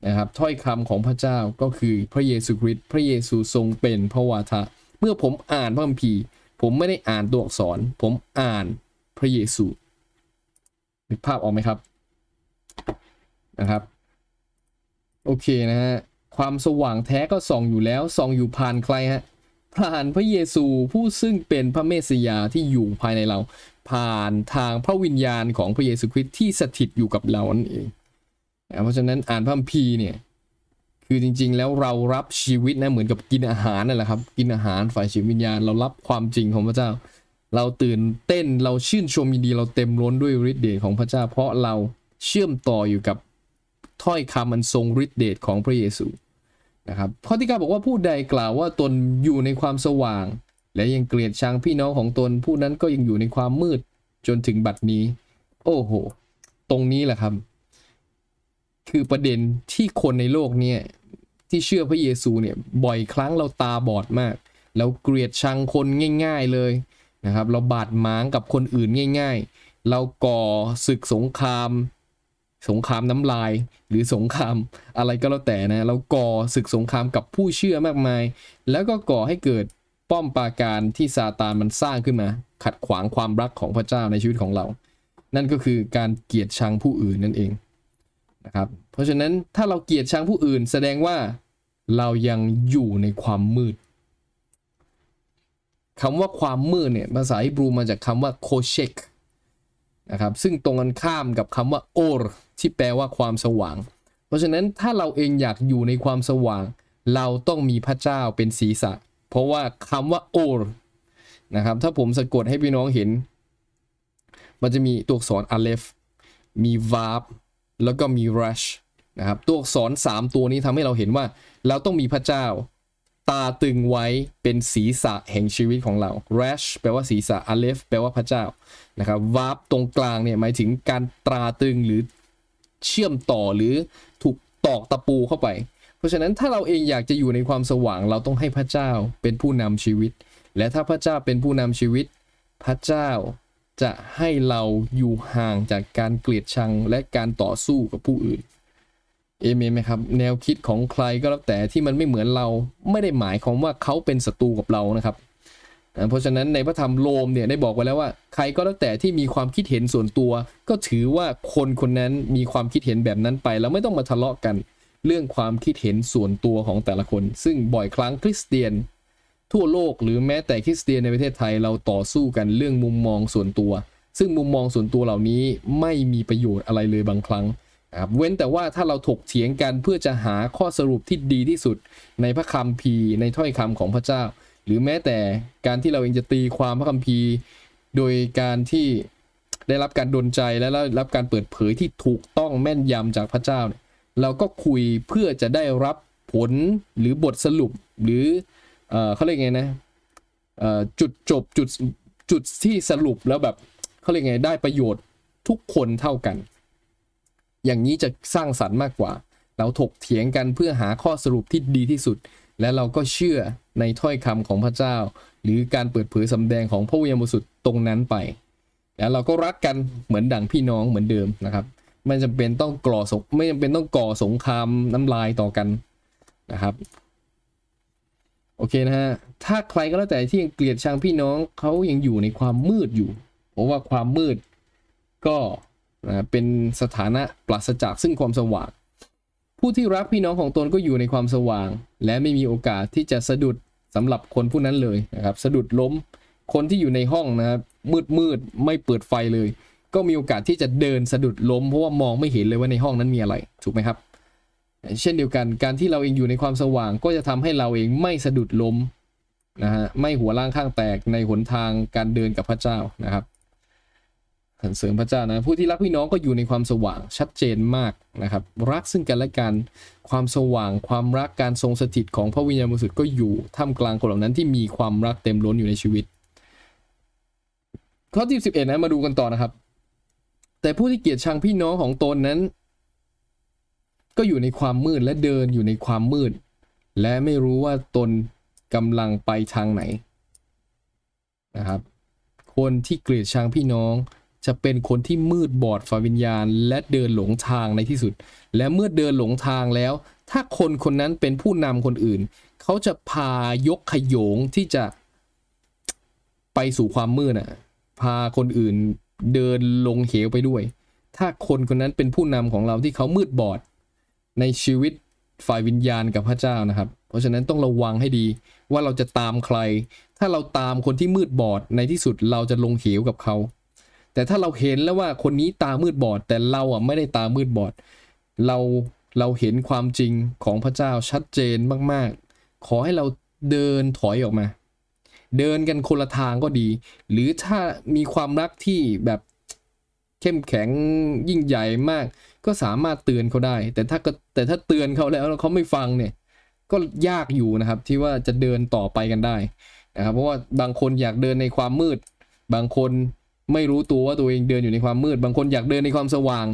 Speaker 1: นะครับถ้อยคำของพระเจ้าก็คือพระเยซูคริสต์พระเยซูทรงเป็นพระวาทะ เมื่อผมอ่านพระคัมภีร์ผมไม่ได้อ่านตัวอักษรผมอ่านพระเยซูมีภาพออกไหมครับนะครับโอเคนะฮะความสว่างแท้ก็ส่องอยู่แล้วส่องอยู่ผ่านใครฮะผ่านพระเยซูผู้ซึ่งเป็นพระเมสสยาที่อยู่ภายในเราผ่านทางพระวิญญาณของพระเยซูคริสต์ที่สถิตอยู่กับเรานั่นเอง เพราะฉะนั้นอ่านพระคัมภีร์เนี่ยคือจริงๆแล้วเรารับชีวิตนะเหมือนกับกินอาหารนั่นแหละครับกินอาหารฝ่ายชีวิตวิญญาณเรารับความจริงของพระเจ้า เราตื่นเต้นเราชื่นชมยินดีเราเต็มล้นด้วยฤทธิ์เดชของพระเจ้าเพราะเราเชื่อมต่ออยู่กับถ้อยคำมันทรงฤทธิ์เดชของพระเยซูนะครับข้อที่9บอกว่าผู้ใดกล่าวว่าตนอยู่ในความสว่างและยังเกลียดชังพี่น้องของตน ผู้นั้นก็ยังอยู่ในความมืดจนถึงบัดนี้ โอ้โหตรงนี้แหละครับ คือประเด็นที่คนในโลกเนี่ยที่เชื่อพระเยซูเนี่ยบ่อยครั้งเราตาบอดมากเราเกลียดชังคนง่ายๆเลยนะครับ เราบาดหมางกับคนอื่นง่ายๆ เราก่อศึกสงคราม สงครามน้ำลายหรือสงครามอะไรก็แล้วแต่นะเราก่อศึกสงครามกับผู้เชื่อมากมาย แล้วก็ก่อให้เกิด้อมปราการที่ซาตานมันสร้างขึ้นมา ขัดขวางความรักของพระเจ้าในชีวิตของเรา นั่นก็คือการเกลียดชังผู้อื่นนั่นเองนะครับ เพราะฉะนั้นถ้าเราเกลียดชังผู้อื่น แสดงว่าเรายังอยู่ในความมืดคำว่าความมืดเนี่ยภาษาฮิบรูมาจากคำว่าโคเชกนะครับ ซึ่งตรงกันข้ามกับคำว่าโอรที่แปลว่าความสว่าง เพราะฉะนั้นถ้าเราเองอยากอยู่ในความสว่าง เราต้องมีพระเจ้าเป็นศีรษะเพราะว่าคำว่าโอนะครับถ้าผมสะกดให้พี่น้องเห็น มันจะมีตัวอักษรอเลฟมีวาร์บแล้วก็มีรัชนะครับ ตัวอักษร3ตัวนี้ทำให้เราเห็นว่าเราต้องมีพระเจ้าตาตึงไว้เป็นศีรษะแห่งชีวิตของเรา rash แปลว่าศีรษะอเลฟแปลว่าพระเจ้านะครับวาร์ปตรงกลางเนี่ยหมายถึงการตราตึงหรือเชื่อมต่อหรือถูกตอกตะปูเข้าไปราะฉะนั้นถ้าเราเองอยากจะอยู่ในความสว่างเราต้องให้พระเจ้าเป็นผู้นำชีวิต และถ้าพระเจ้าเป็นผู้นำชีวิต พระเจ้าจะให้เราอยู่ห่างจากการเกลียดชังและการต่อสู้กับผู้อื่นเอเมนไหมครับแนวคิดของใครก็แล้วแต่ที่มันไม่เหมือนเราไม่ได้หมายความว่าเขาเป็นศัตรูกับเรานะครับ เพราะฉะนั้นในพระธรรมโรมเนี่ยได้บอกไว้แล้วว่า ใครก็แล้วแต่ที่มีความคิดเห็นส่วนตัว ก็ถือว่าคนคนนั้นมีความคิดเห็นแบบนั้นไปแล้วไม่ต้องมาทะเลาะกันเรื่องความคิดเห็นส่วนตัวของแต่ละคน ซึ่งบ่อยครั้งคริสเตียน ทั่วโลกหรือแม้แต่คริสเตียน ในประเทศไทยเราต่อสู้กันเรื่องมุมมองส่วนตัว ซึ่งมุมมองส่วนตัวเหล่านี้ไม่มีประโยชน์อะไรเลยบางครั้งครับ เว้นแต่ว่าถ้าเราถกเถียงกันเพื่อจะหาข้อสรุปที่ดีที่สุดในพระคัมภีร์ในถ้อยคำของพระเจ้า หรือแม้แต่การที่เราเองจะตีความพระคัมภีร์โดยการที่ได้รับการดลใจและ้รับการเปิดเผยที่ถูกต้องแม่นยำจากพระเจ้าเนี่ยเราก็คุยเพื่อจะได้รับผลหรือบทสรุปหรือเอเขาเรียกไงนะจุดจบจุดจุดที่สรุปแล้วแบบเขาเรียกไงได้ประโยชน์ทุกคนเท่ากัน อย่างนี้จะสร้างสรรค์มากกว่า เราถกเถียงกันเพื่อหาข้อสรุปที่ดีที่สุด และเราก็เชื่อในถ้อยคำของพระเจ้า หรือการเปิดเผยสำแดงของพระวิญญาณบริสุทธิ์ตรงนั้นไป แล้วเราก็รักกันเหมือนดั่งพี่น้องเหมือนเดิมนะครับม่จาเป็นต้องก่อสงไม่จำเป็นต้องก่อสงครามน้ำลายต่อกันนะครับโอเคนะฮะถ้าใครก็แล้วแต่ที่ยังเกลียดชังพี่น้องเขายังอยู่ในความมืดอยู่ เพราะว่าความมืดก็นะเป็นสถานะปราศจากซึ่งความสว่าง ผู้ที่รักพี่น้องของตนก็อยู่ในความสว่าง และไม่มีโอกาสที่จะสะดุดสำหรับคนผู้นั้นเลยนะครับ สะดุดล้มคนที่อยู่ในห้องนะครับมืดมืดไม่เปิดไฟเลยก็มีโอกาสที่จะเดินสะดุดล้มเพราะว่ามองไม่เห็นเลยว่าในห้องนั้นมีอะไร ถูกไหมครับ เช่นเดียวกันการที่เราเองอยู่ในความสว่างก็จะทำให้เราเองไม่สะดุดล้มนะฮะไม่หัวล่างข้างแตกในหนทางการเดินกับพระเจ้านะครับสรรเสริมพระเจ้านะผู้ที่รักพี่น้องก็อยู่ในความสว่างชัดเจนมากนะครับ รักซึ่งกันและกันความสว่างความรักการทรงสถิตของพระวิญญาณบริสุทธิ์ก็อยู่ท่ามกลางคนเหล่านั้นที่มีความรักเต็มล้นอยู่ในชีวิต ข้อที่สิบเอ็ดนะมาดูกันต่อนะครับแต่ผู้ที่เกลียดชังพี่น้องของตนนั้น ก็อยู่ในความมืดและเดินอยู่ในความมืด และไม่รู้ว่าตนกำลังไปทางไหน นะครับ คนที่เกลียดชังพี่น้อง จะเป็นคนที่มืดบอดฝ่าวิญญาณและเดินหลงทางในที่สุด และเมื่อเดินหลงทางแล้ว ถ้าคนคนนั้นเป็นผู้นำคนอื่น เขาจะพายกขยงที่จะไปสู่ความมืดอ่ะพาคนอื่นเดินลงเหวไปด้วย ถ้าคนคนนั้นเป็นผู้นำของเราที่เขามืดบอด ในชีวิตฝ่ายวิญญาณกับพระเจ้านะครับ เพราะฉะนั้นต้องระวังให้ดีว่าเราจะตามใคร ถ้าเราตามคนที่มืดบอดในที่สุดเราจะลงเหวกับเขา แต่ถ้าเราเห็นแล้วว่าคนนี้ตามืดบอด แต่เราอ่ะไม่ได้ตามืดบอด เรา เราเห็นความจริงของพระเจ้าชัดเจนมาก ๆ ขอให้เราเดินถอยออกมาเดินกันคนละทางก็ดี หรือถ้ามีความรักที่แบบเข้มแข็งยิ่งใหญ่มาก ก็สามารถเตือนเขาได้ แต่ถ้าแต่ถ้าเตือนเขาแล้วเขาไม่ฟังเนี่ยก็ยากอยู่นะครับที่ว่าจะเดินต่อไปกันได้นะครับ เพราะว่าบางคนอยากเดินในความมืด บางคนไม่รู้ตัวว่าตัวเองเดินอยู่ในความมืด บางคนอยากเดินในความสว่าง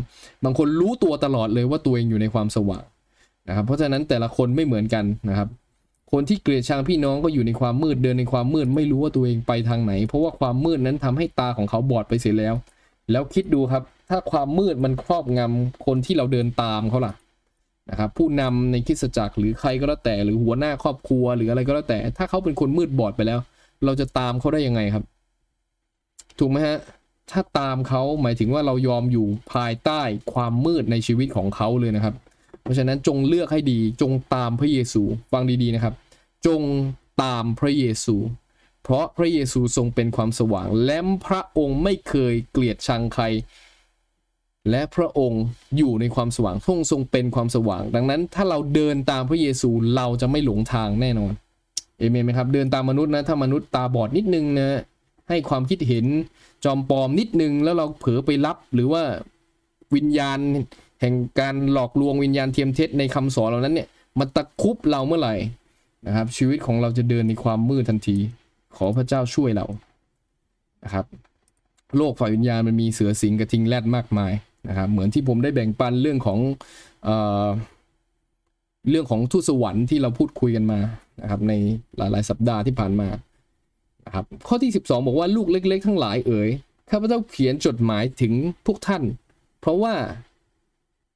Speaker 1: บางคนรู้ตัวตลอดเลยว่าตัวเองอยู่ในความสว่างนะครับ เพราะฉะนั้นแต่ละคนไม่เหมือนกันนะครับคนที่เกลียดชังพี่น้องก็อยู่ในความมืดเดินในความมืดไม่รู้ว่าตัวเองไปทางไหน เพราะว่าความมืดนั้นทำให้ตาของเขาบอดไปเสียแล้ว แล้วคิดดูครับ ถ้าความมืดมันครอบงำคนที่เราเดินตามเขาล่ะนะครับผู้นำในคิสจักรหรือใครก็แล้วแต่หรือหัวหน้าครอบครัว หรืออะไรก็แล้วแต่ ถ้าเขาเป็นคนมืดบอดไปแล้ว เราจะตามเขาได้ยังไงครับ ถูกไหมฮะถ้าตามเขาหมายถึงว่าเรายอมอยู่ภายใต้ความมืดในชีวิตของเขาเลยนะครับเพราะฉะนั้นจงเลือกให้ดีจงตามพระเยซูฟังดีๆนะครับ จงตามพระเยซู เพราะพระเยซูทรงเป็นความสว่าง และพระองค์ไม่เคยเกลียดชังใคร และพระองค์อยู่ในความสว่างทรงทรงเป็นความสว่าง ดังนั้นถ้าเราเดินตามพระเยซูเราจะไม่หลงทางแน่นอนเอเมนไหมครับ เดินตามมนุษย์นะถ้ามนุษย์ตาบอดนิดนึงนะให้ความคิดเห็นจอมปลอมนิดนึง แล้วเราเผลอไปรับหรือว่าวิญญาณแห่งการหลอกลวงวิญญาณเทียมเท็จในคำสอนเหล่านั้นเนี่ยมาตะคุบเราเมื่อไหร่นะครับชีวิตของเราจะเดินในความมืดทันทีขอพระเจ้าช่วยเรานะครับโลกฝ่ายวิญญาณมันมีเสือสิงกระทิงแรดมากมายนะครับเหมือนที่ผมได้แบ่งปันเรื่องของ เอเรื่องของทูตสวรรค์ที่เราพูดคุยกันมานะครับในหลาย ๆสัปดาห์ที่ผ่านมานะครับข้อที่ 12 บอกว่าลูกเล็กๆทั้งหลายเอ๋ย ข้าพเจ้าเขียนจดหมายถึงพวกท่าน เพราะว่า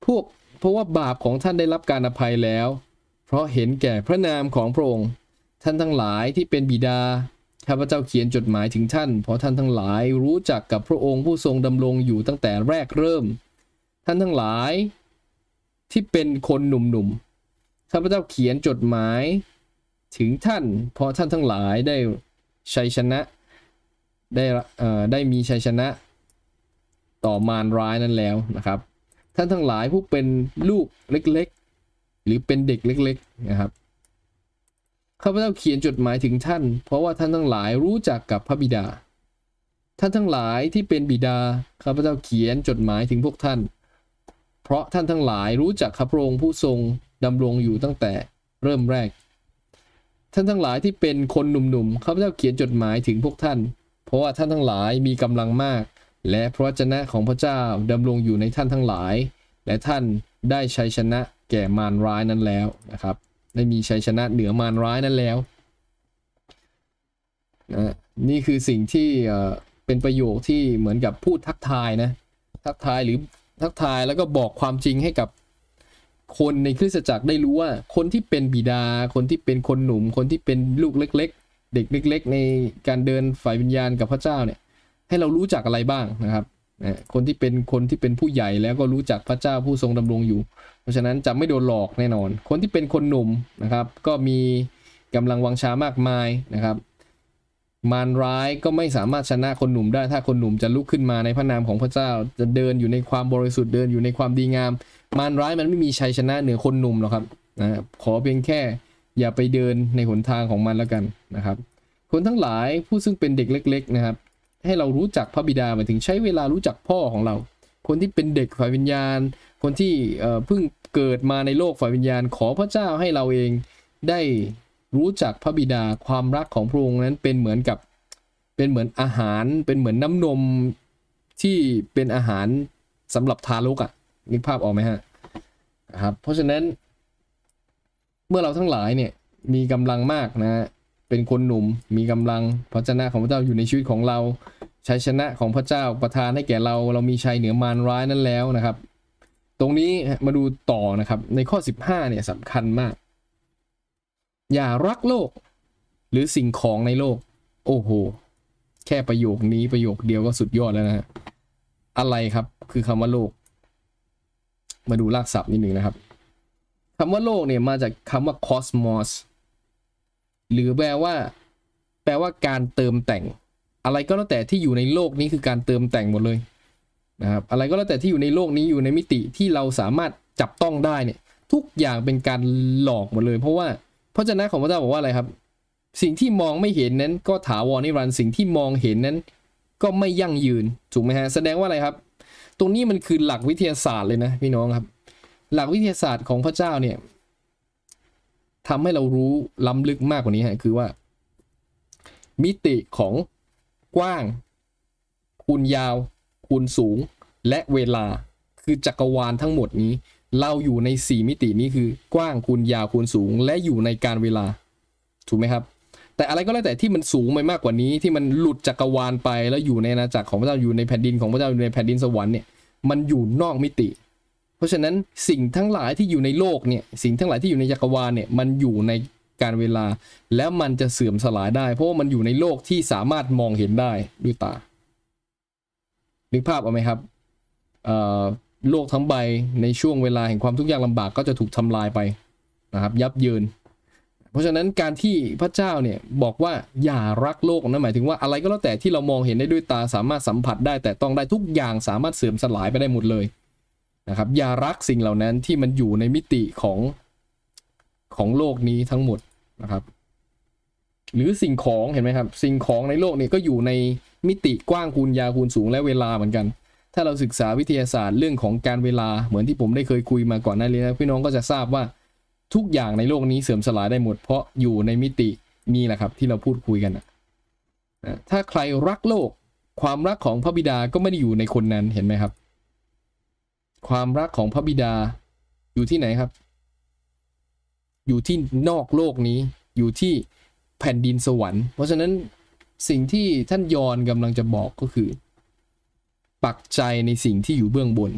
Speaker 1: พวกเพราะว่าบาปของท่านได้รับการอภัยแล้ว เพราะเห็นแก่พระนามของพระองค์ ท่านทั้งหลายที่เป็นบิดาข้าพเจ้าเขียนจดหมายถึงท่าน เพราะท่านทั้งหลายรู้จักกับพระองค์ผู้ทรงดำรงอยู่ตั้งแต่แรกเริ่ม ท่านทั้งหลายที่เป็นคนหนุ่มๆข้าพเจ้าเขียนจดหมายถึงท่าน เพราะท่านทั้งหลายได้ชัยชนะ ได้ได้มีชัยชนะต่อมารร้ายนั้นแล้วนะครับท่านทั้งหลายผู้เป็นลูกเล็กๆ หรือเป็นเด็กเล็กๆนะครับข้าพเจ้าเขียนจดหมายถึงท่าน เพราะว่าท่านทั้งหลายรู้จักกับพระบิดา ท่านทั้งหลายที่เป็นบิดาข้าพเจ้าเขียนจดหมายถึงพวกท่าน เพราะท่านทั้งหลายรู้จักพระองค์ผู้ทรงดำรงอยู่ตั้งแต่เริ่มแรก ท่านทั้งหลายที่เป็นคน หนุ่มๆข้าพเจ้าเขียนจดหมายถึงพวกท่าน เพราะว่าท่านทั้งหลายมีกำลังมากและพระจนะของพระเจ้าดำรงอยู่ในท่านทั้งหลาย และท่านได้ชัยชนะแก่มารร้ายนั้นแล้ว นะครับ ได้มีชัยชนะเหนือมารร้ายนั้นแล้วนะนี่คือสิ่งที่เป็นประโยคที่เหมือนกับพูดทักทายนะ ทักทายหรือทักทายแล้วก็บอกความจริงให้กับคนในคริสตจักรได้รู้ว่าคนที่เป็นบิดา คนที่เป็นคนหนุ่ม คนที่เป็นลูกเล็ก ๆ เด็กเล็กๆ ในการเดินฝ่ายวิญญาณกับพระเจ้าเนี่ยให้เรารู้จักอะไรบ้างนะครับ คนที่เป็นคนที่เป็นผู้ใหญ่แล้วก็รู้จักพระเจ้าผู้ทรงดำรงอยู่ เพราะฉะนั้นจะไม่โดนหลอกแน่นอน คนที่เป็นคนหนุ่มนะครับ ก็มีกำลังวังชามากมายนะครับ มารร้ายก็ไม่สามารถชนะคนหนุ่มได้ถ้าคนหนุ่มจะลุกขึ้นมาในพระนามของพระเจ้าจะเดินอยู่ในความบริสุทธิ์เดินอยู่ในความดีงาม มารร้ายมันไม่มีชัยชนะเหนือคนหนุ่มหรอกครับนะขอเพียงแค่อย่าไปเดินในหนทางของมันแล้วกันนะครับ คนทั้งหลายผู้ซึ่งเป็นเด็กเล็ก ๆนะครับให้เรารู้จักพระบิดาหมายถึงใช้เวลารู้จักพ่อของเรา คนที่เป็นเด็กฝ่ายวิญญาณ คนที่เพิ่งเกิดมาในโลกฝ่ายวิญญาณ ขอพระเจ้าให้เราเองได้รู้จักพระบิดาความรักของพระองค์นั้นเป็นเหมือนกับเป็นเหมือนอาหารเป็นเหมือนน้ำนมที่เป็นอาหารสำหรับทารกอะ่ะนึกภาพออกไหมฮะครับเพราะฉะนั้นเมื่อเราทั้งหลายเนี่ยมีกำลังมากนะเป็นคนหนุ่มมีกำลังพระเจ้าของพระเจ้าอยู่ในชีวิตของเราชัยชนะของพระเจ้าประทานให้แก่เราเรามีชัยเหนือมารร้ายนั้นแล้วนะครับ ตรงนี้มาดูต่อนะครับ ในข้อ 15เนี่ยสำคัญมาก อย่ารักโลก หรือสิ่งของในโลก โอ้โห แค่ประโยคนี้ประโยคเดียว ก็สุดยอดแล้วนะอะไรครับคือคำว่าโลก มาดูรากศัพท์นิดหนึ่งนะครับคำว่าโลกเนี่ยมาจากคำว่า cosmos หรือแปลว่า แปลว่าการเติมแต่งอะไรก็แล้วแต่ที่อยู่ในโลกนี้คือการเติมแต่งหมดเลยนะครับอะไรก็แล้วแต่ที่อยู่ในโลกนี้อยู่ในมิติที่เราสามารถจับต้องได้เนี่ยทุกอย่างเป็นการหลอกหมดเลยเพราะว่าพระเจ้าของพระเจ้าบอกว่าอะไรครับ สิ่งที่มองไม่เห็นนั้นก็ถาวรนิรันดร์สิ่งที่มองเห็นนั้น ก็ไม่ยั่งยืนถูกไหมฮะแสดงว่าอะไรครับ ตรงนี้มันคือหลักวิทยาศาสตร์เลยนะพี่น้องครับ หลักวิทยาศาสตร์ของพระเจ้าเนี่ยทำให้เรารู้ล้ำลึกมากกว่านี้ฮะคือว่า มิติของกว้างคูณยาวคูณสูงและเวลาคือจักรวาลทั้งหมดนี้ เราอยู่ใน 4 มิตินี้คือ กว้างคูณยาวคูณสูง และอยู่ในการเวลาถูกไหมครับ แต่อะไรก็แล้วแต่ที่มันสูงไปมากกว่านี้ ที่มันหลุดจักรวาลไป แล้วอยู่ในนาาจักรของพระเจ้าอยู่ในแผ่นดินของพระเจ้าอยู่ในแผ่นดินสวรรค์เนี่ยมันอยู่นอกมิติ เพราะฉะนั้นสิ่งทั้งหลายที่อยู่ในโลกเนี่ยสิ่งทั้งหลายที่อยู่ในจักรวาลเนี่ย มันอยู่ในการเวลาแล้วมันจะเสื่อมสลายได้เพราะว่ามันอยู่ในโลกที่สามารถมองเห็นได้ด้วยตา นึกภาพเอาไหมครับ โลกทั้งใบในช่วงเวลา แห่งความทุกข์ยากลำบากก็จะถูกทำลายไปนะครับยับเยิน เพราะฉะนั้นการที่พระเจ้าเนี่ยบอกว่าอย่ารักโลกนั่นหมายถึงว่าอะไรก็แล้วแต่ที่เรามองเห็นได้ด้วยตาสามารถสัมผัสได้แต่ต้องได้ทุกอย่างสามารถเสื่อมสลายไปได้หมดเลยนะครับอย่ารักสิ่งเหล่านั้นที่มันอยู่ในมิติของของโลกนี้ทั้งหมดนะครับ หรือสิ่งของเห็นไหมครับ สิ่งของในโลกนี้ก็อยู่ในมิติกว้างคูณยาคูณสูงและเวลาเหมือนกัน ถ้าเราศึกษาวิทยาศาสตร์เรื่องของการเวลาเหมือนที่ผมได้เคยคุยมาก่อนหน้านี้นะพี่น้องก็จะทราบว่าทุกอย่างในโลกนี้เสื่อมสลายได้หมดเพราะอยู่ในมิตินี่แหละครับ ที่เราพูดคุยกันนะถ้าใครรักโลก ความรักของพระบิดาก็ไม่ได้อยู่ในคนนั้นเห็นไหมครับ ความรักของพระบิดาอยู่ที่ไหนครับอยู่ที่นอกโลกนี้อยู่ที่แผ่นดินสวรรค์ เพราะฉะนั้นสิ่งที่ท่านยอนกำลังจะบอกก็คือ ปักใจในสิ่งที่อยู่เบื้องบน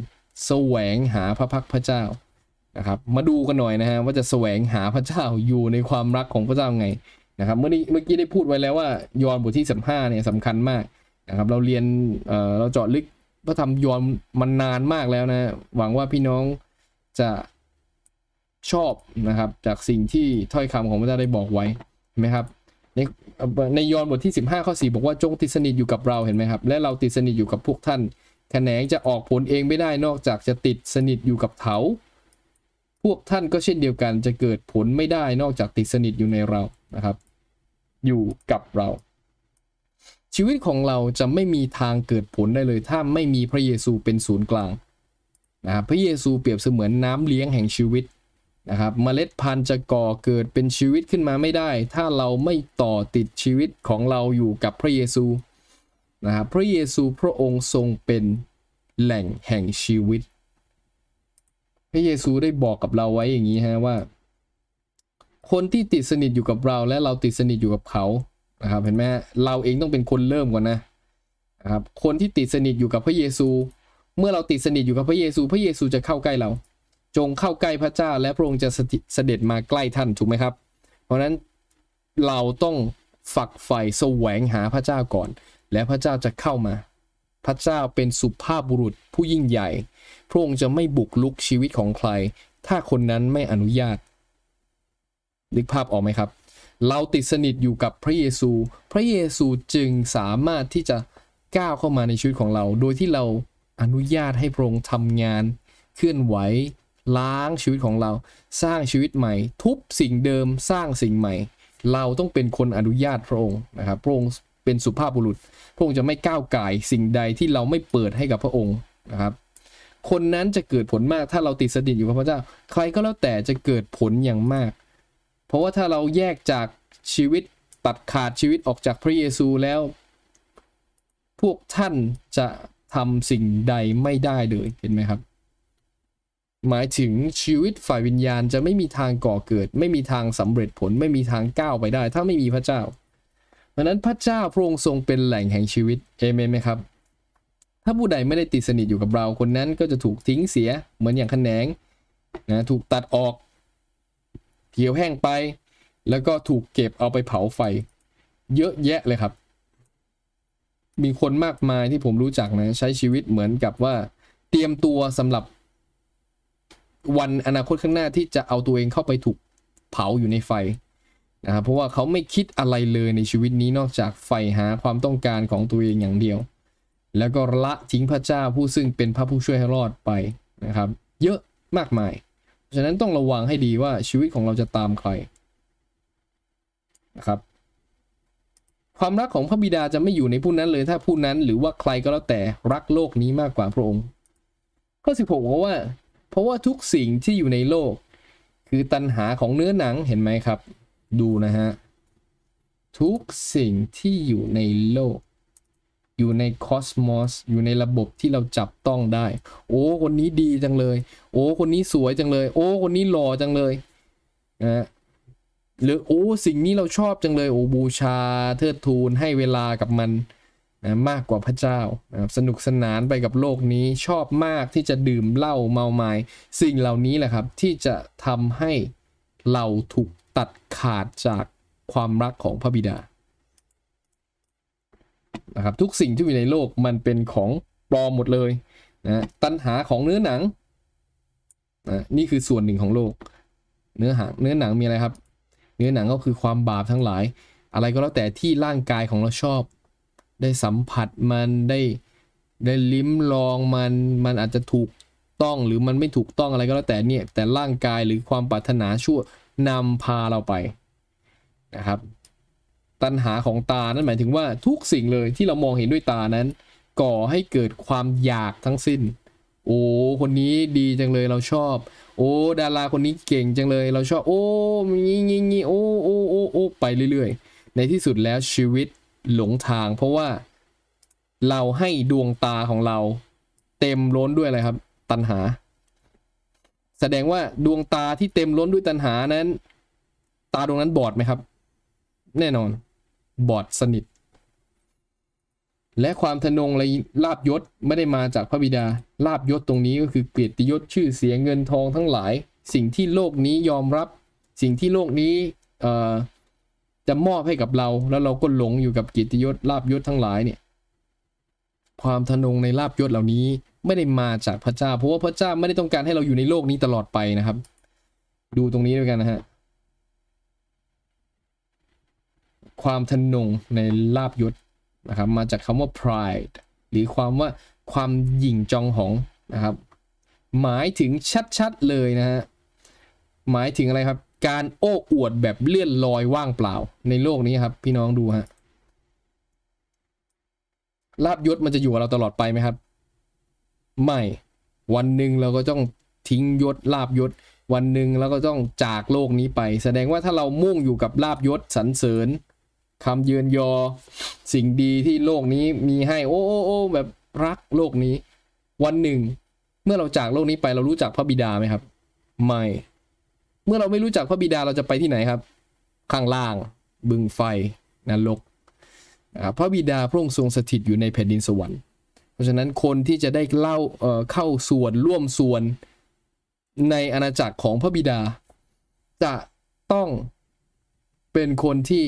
Speaker 1: แสวงหาพระพักพระเจ้านะครับ มาดูกันหน่อยนะฮะว่าจะแสวงหาพระเจ้าอยู่ในความรักของพระเจ้าไงนะครับเมื่อนี้เมื่อกี้ได้พูดไว้แล้วว่ายอนบทที่ 1 5 เนี่ยสำคัญมากนะครับเราเรียนเเราเจาะลึกพระธรรมยอนมานานมากแล้วนะหวังว่าพี่น้องจะชอบนะครับจากสิ่งที่ถ้อยคำของพระเจ้าได้บอกไว้เห็นไหมครับในในยอห์นบทที่ 15ข้อ4 บอกว่าจงติดสนิทอยู่กับเราเห็นไหมครับและเราติดสนิทอยู่กับพวกท่านแขนงจะออกผลเองไม่ได้นอกจากจะติดสนิทอยู่กับเถา พวกท่านก็เช่นเดียวกันจะเกิดผลไม่ได้นอกจากติดสนิทอยู่ในเรานะครับอยู่กับเรา ชีวิตของเราจะไม่มีทางเกิดผลได้เลย ถ้าไม่มีพระเยซูเป็นศูนย์กลางนะครับพระเยซูเปรียบเสมือนน้ำเลี้ยงแห่งชีวิตนะครับเมล็ดพันธุ์จะก่อเกิดเป็นชีวิตขึ้นมาไม่ได้ ถ้าเราไม่ต่อติดชีวิตของเราอยู่กับพระเยซูนะครับพระเยซูพระองค์ทรงเป็นแหล่งแห่งชีวิต พระเยซูได้บอกกับเราไว้อย่างนี้ฮะว่า คนที่ติดสนิทอยู่กับเราและเราติดสนิทอยู่กับเขานะครับเห็นไหมเราเองต้องเป็นคนเริ่มก่อนนะนะครับคนที่ติดสนิทอยู่กับพระเยซู เมื่อเราติดสนิทอยู่กับพระเยซู พระเยซูจะเข้าใกล้เราจงเข้าใกล้พระเจ้าและพระองค์จะเสด็จมาใกล้ท่านถูกไหมครับ เพราะนั้นเราต้องฝักใฝ่แสวงหาพระเจ้าก่อน และพระเจ้าจะเข้ามา พระเจ้าเป็นสุภาพบุรุษผู้ยิ่งใหญ่ พระองค์จะไม่บุกลุกชีวิตของใคร ถ้าคนนั้นไม่อนุญาตนึกภาพออกไหมครับ เราติดสนิทอยู่กับพระเยซู พระเยซูจึงสามารถที่จะก้าวเข้ามาในชีวิตของเรา โดยที่เราอนุญาตให้พระองค์ทำงานเคลื่อนไหวล้างชีวิตของเราสร้างชีวิตใหม่ ทุบสิ่งเดิมสร้างสิ่งใหม่ เราต้องเป็นคนอนุญาตพระองค์นะครับ พระองค์เป็นสุภาพบุรุษ พระองค์จะไม่ก้าวไก่สิ่งใดที่เราไม่เปิดให้กับพระองค์นะครับคนนั้นจะเกิดผลมากถ้าเราติดสนิทอยู่กับพระเจ้าใครก็แล้วแต่จะเกิดผลอย่างมาก เพราะว่าถ้าเราแยกจากชีวิตตัดขาดชีวิตออกจากพระเยซูแล้ว พวกท่านจะทำสิ่งใดไม่ได้เลยเห็นไหมครับหมายถึงชีวิตฝ่ายวิญญาณจะไม่มีทางก่อเกิด ไม่มีทางสำเร็จผลไม่มีทางก้าวไปได้ ถ้าไม่มีพระเจ้า เพราะนั้นพระเจ้าพระองค์ทรงเป็นแหล่งแห่งชีวิตเอเมนไหมครับ ถ้าผู้ใดไม่ได้ติดสนิทอยู่กับเราคนนั้นก็จะถูกทิ้งเสียเหมือนอย่างขนงนะถูกตัดออกเขียวแห้งไป แล้วก็ถูกเก็บเอาไปเผาไฟเยอะแยะเลยครับ มีคนมากมายที่ผมรู้จักนะใช้ชีวิตเหมือนกับว่าเตรียมตัวสำหรับวันอนาคตข้างหน้าที่จะเอาตัวเองเข้าไปถูกเผาอยู่ในไฟนะครับเพราะว่าเขาไม่คิดอะไรเลยในชีวิตนี้นอกจากไฟหาความต้องการของตัวเองอย่างเดียว แล้วก็ละทิ้งพระเจ้าผู้ซึ่งเป็นพระผู้ช่วยให้รอดไปนะครับ เยอะมากมายฉะนั้นต้องระวังให้ดีว่าชีวิตของเราจะตามใครนะครับ ความรักของพระบิดาจะไม่อยู่ในผู้นั้นเลยถ้าผู้นั้นหรือว่าใครก็แล้วแต่รักโลกนี้มากกว่าพระองค์ข้อ16บอกว่าเพราะว่าทุกสิ่งที่อยู่ในโลก คือตัณหาของเนื้อหนังเห็นไหมครับดูนะฮะทุกสิ่งที่อยู่ในโลกอยู่ในคอสมอสอยู่ในระบบที่เราจับต้องได้ โอ้ คนนี้ดีจังเลย โอ้ คนนี้สวยจังเลยโอ้คนนี้หล่อจังเลยนะหรือโอ้ สิ่งนี้เราชอบจังเลยโอ้บูชาเทิดทูนให้เวลากับมันนะมากกว่าพระเจ้านะครับสนุกสนานไปกับโลกนี้ ชอบมากที่จะดื่มเหล้าเมาไมา้สิ่งเหล่านี้แหละครับที่จะทำให้เราถูกตัดขาดจากความรักของพระบิดา นะครับทุกสิ่งที่อยู่ในโลกมันเป็นของปลอมหมดเลยนะตัณหาของเนื้อหนังนะนี่คือส่วนหนึ่งของโลก เนื้อหาเนื้อหนังมีอะไรครับ เนื้อหนังก็คือความบาปทั้งหลาย อะไรก็แล้วแต่ที่ร่างกายของเราชอบได้สัมผัสมันได้ได้ลิ้มลองมันมันอาจจะถูกต้องหรือมันไม่ถูกต้องอะไรก็แล้วแต่เนี่ยแต่ร่างกายหรือความปรารถนาชั่วนำพาเราไปนะครับ ตัณหาของตา นั้นหมายถึงว่า ทุกสิ่งเลยที่เรามองเห็นด้วยตานั้น ก่อให้เกิดความอยากทั้งสิ้น โอ้คนนี้ดีจังเลยเราชอบ โอ้ดาราคนนี้เก่งจังเลย เราชอบโอ้งี้งี้งี้โอ้โอ้โอ้โอ้ไปเรื่อย ๆ ในที่สุดแล้วชีวิตหลงทางเพราะว่าเราให้ดวงตาของเราเต็มล้นด้วยอะไรครับตัณหา แสดงว่าดวงตาที่เต็มล้นด้วยตัณหานั้น ตาดวงนั้นบอดไหมครับ แน่นอนบอดสนิท และความทะนงไรลาบยศไม่ได้มาจากพระบิดาลาบยศตรงนี้ก็คือเกียรติยศชื่อเสียงเงินทองทั้งหลายสิ่งที่โลกนี้ยอมรับ สิ่งที่โลกนี้เอ่อจะมอบให้กับเราแล้วเราก็หลงอยู่กับกิตยศลาบยศทั้งหลายเนี่ยความทนงในลาบยศเหล่านี้ไม่ได้มาจากพระเจ้าเพราะว่าพระเจ้าไม่ได้ต้องการให้เราอยู่ในโลกนี้ตลอดไปนะครับ ดูตรงนี้ด้วยกันนะฮะความทนงในลาบยศนะครับ มาจากคำว่า pride หรือความว่าความหยิ่งจองหองนะครับ หมายถึงชัดๆเลยนะฮะหมายถึงอะไรครับการโอ้อวดแบบเลื่อนลอยว่างเปล่าในโลกนี้ครับ พี่น้องดูฮะลาบยศมันจะอยู่กับเราตลอดไปไหมครับไม่ วันหนึ่งเราก็ต้องทิ้งยศลาบยศวันหนึ่งเราก็ต้องจากโลกนี้ไป แสดงว่าถ้าเรามุ่งอยู่กับลาบยศสรรเสริญคำเยือนยอ สิ่งดีที่โลกนี้มีให้โอ้โอ้โอ้แบบรักโลกนี้ วันหนึ่ง เมื่อเราจากโลกนี้ไปเรารู้จักพระบิดาไหมครับไม่เมื่อเราไม่รู้จักพระบิดาเราจะไปที่ไหนครับ ข้างล่างบึงไฟนรกพระบิดาพระองค์ทรงสถิตอยู่ในแผ่นดินสวรรค์ เพราะฉะนั้นคนที่จะได้เล่าเเข้าส่วนร่วมส่วน ในอาณาจักรของพระบิดา จะต้องเป็นคนที่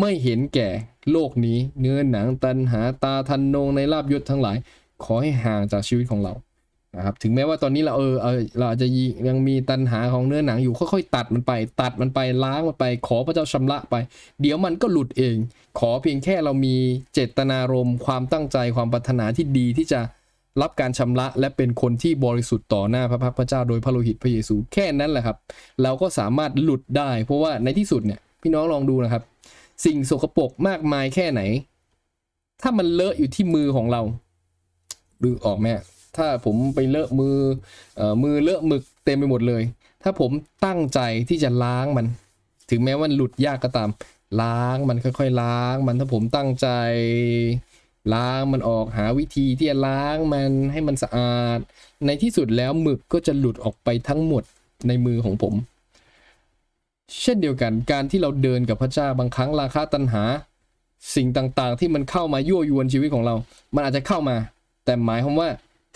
Speaker 1: ไม่เห็นแก่โลกนี้ เนื้อหนังตันหาตาทันนงในลาบยศทั้งหลายขอให้ห่างจากชีวิตของเรานะครับถึงแม้ว่าตอนนี้เราเออ เราอาจจะยังมีตันหาของเนื้อหนังอยู่ ค่อยๆตัดมันไป ตัดมันไป ล้างมันไป ขอพระเจ้าชำระไป เดี๋ยวมันก็หลุดเอง ขอเพียงแค่เรามีเจตนารมณ์ ความตั้งใจความปรารถนาที่ดีที่จะรับการชำระและเป็นคนที่บริสุทธิ์ต่อหน้าพระพักพระเจ้าโดยพระโลหิตพระเยซู แค่นั้นแหละครับ เราก็สามารถหลุดได้ เพราะว่าในที่สุดเนี่ย พี่น้องลองดูนะครับ สิ่งสกปรกมากมายแค่ไหน ถ้ามันเลอะอยู่ที่มือของเรา ดูออกไหมถ้าผมไปเลอะมืออมือเลอะหมึกเต็มไปหมดเลย ถ้าผมตั้งใจที่จะล้างมัน ถึงแม้ว่าหลุดยากก็ตาม ล้างมันค่อยๆ ล้างมันถ้าผมตั้งใจ ล้างมันออกหาวิธีที่จะล้างมันให้มันสะอาด ในที่สุดแล้วหมึกก็จะหลุดออกไปทั้งหมดในมือของผม เช่นเดียวกันการที่เราเดินกับพระเจ้าบางครั้งราคาตันหา สิ่งต่างๆ ที่มันเข้ามายั่วยวนชีวิตของเรา มันอาจจะเข้ามา แต่หมายความว่า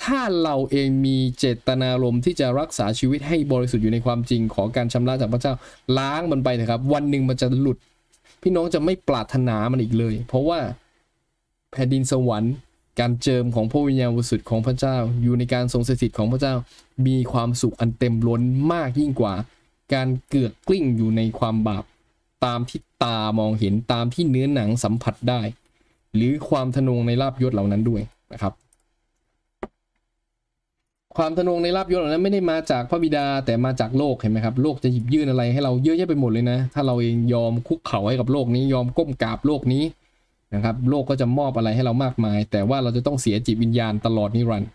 Speaker 1: ถ้าเราเองมีเจตนารมณ์ที่จะรักษาชีวิตให้บริสุทธิ์อยู่ในความจริง ของการชำระจากพระเจ้าล้างมันไปนะครับ วันหนึ่งมันจะหลุด พี่น้องจะไม่ปรารถนามันอีกเลย เพราะว่าแผ่นดินสวรรค์ การเจิมของพระวิญญาณบริสุทธิ์ของพระเจ้า อยู่ในการทรงสถิตของพระเจ้า มีความสุขอันเต็มล้นมากยิ่งกว่า การเกือกกลิ้งอยู่ในความบาปตามที่ตามองเห็นตามที่เนื้อหนังสัมผัสได้ หรือความทนงในลาบยศเหล่านั้นด้วยนะครับความทะนงในลาบยศเหล่านั้นไม่ได้มาจากพระบิดาแต่มาจากโลกเห็นไหมครับโลกจะหยิบยื่นอะไรให้เราเยอะแยะไปหมดเลยนะถ้าเราเองยอมคุกเข่าให้กับโลกนี้ยอมก้มกราบโลกนี้นะครับโลกก็จะมอบอะไรให้เรามากมาย แต่ว่าเราจะต้องเสียจิตวิญญาณตลอดนิรันดร์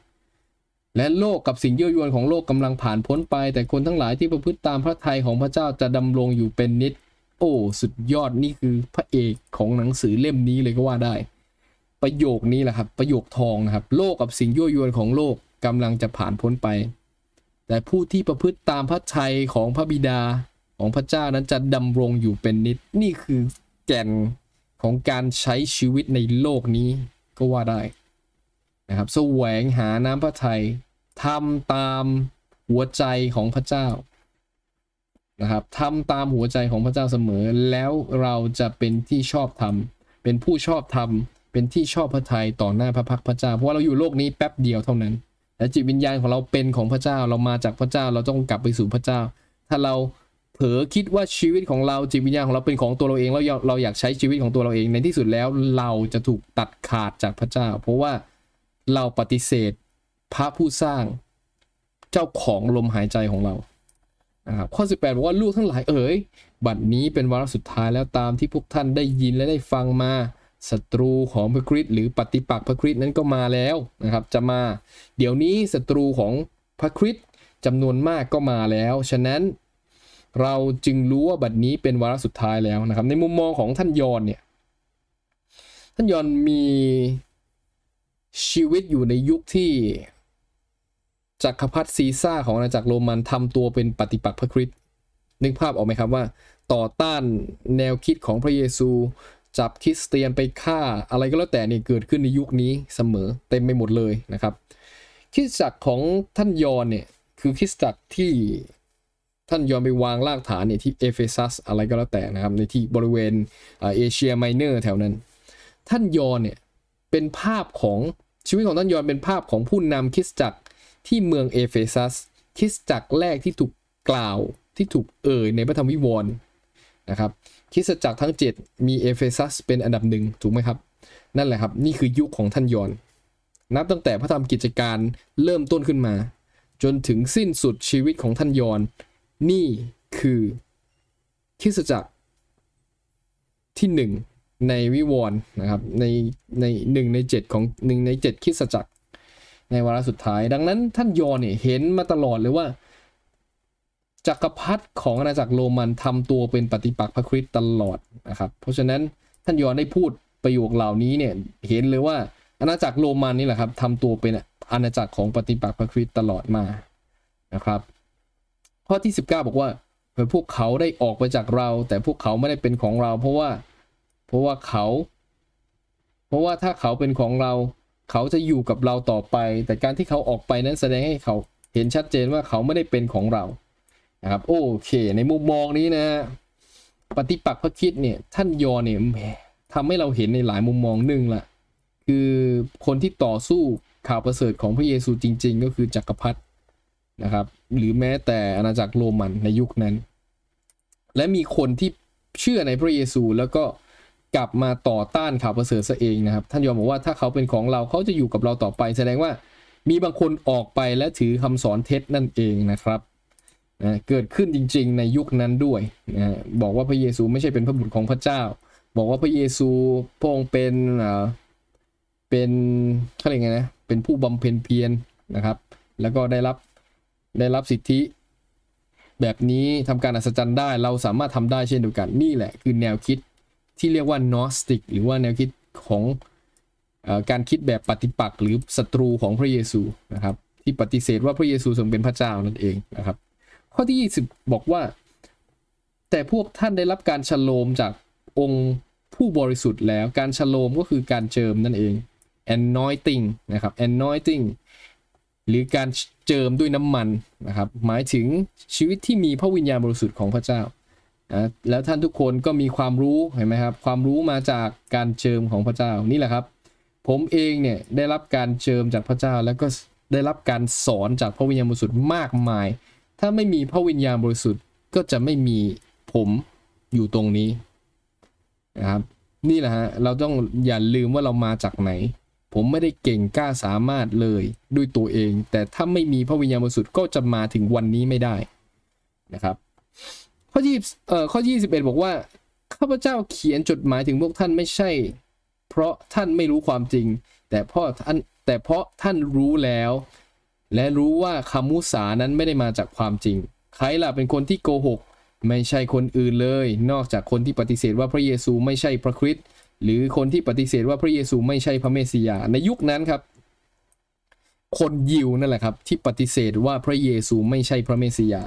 Speaker 1: และโลกกับสิ่งยั่วยวนของโลกกำลังผ่านพ้นไป แต่คนทั้งหลายที่ประพฤติตามพระทัยของพระเจ้าจะดำรงอยู่เป็นนิจโอ้สุดยอดนี่คือพระเอกของหนังสือเล่มนี้เลยก็ว่าได้ ประโยคนี้แหละครับประโยคทองนะครับโลกกับสิ่งยั่วยวนของโลกกำลังจะผ่านพ้นไป แต่ผู้ที่ประพฤติตามพระชัยของพระบิดาของพระเจ้านั้นจะดำรงอยู่เป็นนิดนี่คือแก่นของการใช้ชีวิตในโลกนี้ก็ว่าได้นะครับ แสวงหาน้ำพระทัยทำตามหัวใจของพระเจ้านะครับทำตามหัวใจของพระเจ้าเสมอ แล้วเราจะเป็นที่ชอบธรรมเป็นผู้ชอบธรรม เป็นที่ชอบพระทัยต่อหน้าพระพักพระเจ้า เพราะว่าเราอยู่โลกนี้แป๊บเดียวเท่านั้นและจิตวิญญาณของเราเป็นของพระเจ้าเรามาจากพระเจ้าเราต้องกลับไปสู่พระเจ้า ถ้าเราเผลอคิดว่าชีวิตของเราจิตวิญญาณของเราเป็นของตัวเราเองแล้วเราอยากใช้ชีวิตของตัวเราเองในที่สุดแล้วเราจะถูกตัดขาดจากพระเจ้า เพราะว่าเราปฏิเสธพระผู้สร้างเจ้าของลมหายใจของเราครับข้อ 18บอกว่าลูกทั้งหลายเอ๋ยบัดนี้เป็นวาระสุดท้ายแล้วตามที่พวกท่านได้ยินและได้ฟังมาศัตรูของพระคริสต์หรือปฏิปักษ์พระคริสต์นั้นก็มาแล้วนะครับจะมาเดี๋ยวนี้ศัตรูของพระคริสต์จำนวนมากก็มาแล้ว ฉะนั้นเราจึงรู้ว่าบัดนี้เป็นวาระสุดท้ายแล้วนะครับในมุมมองของท่านยอนเนี่ยท่านยอนมีชีวิตอยู่ในยุคที่จักรพรรดิซีซ่าของอาณาจักรโรมันทำตัวเป็นปฏิปักษ์พระคริสต์นึกภาพออกไหมครับว่า ต่อต้านแนวคิดของพระเยซูจับคริสเตียนไปฆ่าอะไรก็แล้วแต่นี่เกิดขึ้นในยุคนี้เสมอเต็มไปหมดเลยนะครับ คริสตจักรของท่านยอนเนี่ยคือคริสตจักรที่ท่านยอนไปวางรากฐานเนี่ยที่เอเฟซัสอะไรก็แล้วแต่นะครับในที่บริเวณเอเชียไมเนอร์แถวนั้น ท่านยอนเนี่ยเป็นภาพของชีวิตของท่านยอนเป็นภาพของผู้นำคริสตจักรที่เมืองเอเฟซัสคริสตจักรแรกที่ถูกกล่าวที่ถูกเอ่ยในพระธรรมวิวรณ์นะครับคิสจักรทั้ง 7 มีเอเฟซัสเป็นอันดับหนึ่งถูกไหมครับ นั่นแหละครับนี่คือยุคของท่านยอนนับตั้งแต่พระธรรมกิจการเริ่มต้นขึ้นมา จนถึงสิ้นสุดชีวิตของท่านยอนนี่คือคิสจักรที่ 1 ในวิวรณ์นะครับในในหนึ่งใน7ของ1ใน 7คิสจักร ในวาระสุดท้าย ดังนั้นท่านยอนเนี่ยเห็นมาตลอดเลยว่าจักรพรรดิของอาณาจักรโรมันทำตัวเป็นปฏิปักษ์พระคริสต์ตลอดนะครับ เพราะฉะนั้นท่านยอนได้พูดประโยคเหล่านี้เนี่ยเห็นเลยว่าอาณาจักรโรมันนี่แหละครับทำตัวเป็นอาณาจักรของปฏิปักษ์พระคริสต์ตลอดมานะครับ ข้อที่ 19 บอกว่าพวกเขาได้ออกไปจากเรา แต่พวกเขาไม่ได้เป็นของเรา เพราะว่าเพราะว่าเขา เพราะว่าถ้าเขาเป็นของเรา เขาจะอยู่กับเราต่อไป แต่การที่เขาออกไปนั้นแสดงให้เขาเห็นชัดเจนว่าเขาไม่ได้เป็นของเรานะครับโอเค ในมุมมองนี้นะปฏิปักษ์พระคิดเนี่ยท่านยอเนี่ยทำให้เราเห็นในหลายมุมมองหนึ่งละคือคนที่ต่อสู้ข่าวประเสริฐของพระเยซูจริงๆ ก็คือจักรพรรดินะครับ หรือแม้แต่อาณาจักรโรมันในยุคนั้น และมีคนที่เชื่อในพระเยซูแล้วก็กลับมาต่อต้านข่าวประเสริฐซะเองนะครับ ท่านยอมบอกว่าถ้าเขาเป็นของเราเขาจะอยู่กับเราต่อไป แสดงว่ามีบางคนออกไปและถือคำสอนเท็จนั่นเองนะครับนะเกิดขึ้นจริงๆในยุคนั้นด้วยนะบอกว่าพระเยซูไม่ใช่เป็นพระบุตรของพระเจ้า บอกว่าพระเยซูพองเป็นเป็นเขาเรียกไงนะ เป็นผู้บำเพ็ญเพียรนะครับ แล้วก็ได้รับ ได้รับสิทธิ แบบนี้ทำการอัศจรรย์ได้ เราสามารถทำได้เช่นเดียวกัน นี่แหละคือแนวคิดที่เรียกว่านอสติกหรือว่าแนวคิดของการคิดแบบปฏิปักษ์หรือศัตรูของพระเยซูนะครับ ที่ปฏิเสธว่าพระเยซูทรงเป็นพระเจ้านั่นเองนะครับข้อที่20บอกว่าแต่พวกท่านได้รับการฉโลมจากองค์ผู้บริสุทธิ์แล้วการฉโลมก็คือการเจิมนั่นเอง anointing นะครับ anointing หรือการเจิมด้วยน้ำมันนะครับหมายถึงชีวิตที่มีพระวิญญาณบริสุทธิ์ของพระเจ้านะแล้วท่านทุกคนก็มีความรู้เห็นไหมครับความรู้มาจากการเจิมของพระเจ้านี่แหละครับ ผมเองเนี่ยได้รับการเจิมจากพระเจ้าแล้วก็ได้รับการสอนจากพระวิญญาณบริสุทธิ์มากมายถ้าไม่มีพระวิญญาณบริสุทธิ์ก็จะไม่มีผมอยู่ตรงนี้นะครับนี่แหละฮะ เราต้องอย่าลืมว่าเรามาจากไหน ผมไม่ได้เก่งกล้าสามารถเลยด้วยตัวเอง แต่ถ้าไม่มีพระวิญญาณบริสุทธิ์ก็จะมาถึงวันนี้ไม่ได้นะครับ ข้อยี่เอ่อข้อยี่สิบเอ็ดบอกว่าข้าพเจ้าเขียนจดหมายถึงพวกท่านไม่ใช่ เพราะท่านไม่รู้ความจริง แต่เพราะท่านแต่เพราะท่านรู้แล้วและรู้ว่าคำมุสานั้นไม่ได้มาจากความจริง ใครล่ะเป็นคนที่โกหก ไม่ใช่คนอื่นเลย นอกจากคนที่ปฏิเสธว่าพระเยซูไม่ใช่พระคริสต์ หรือคนที่ปฏิเสธว่าพระเยซูไม่ใช่พระเมสสิยาในยุคนั้นครับ คนยิวนั่นแหละครับ ที่ปฏิเสธว่าพระเยซูไม่ใช่พระเมสสิยา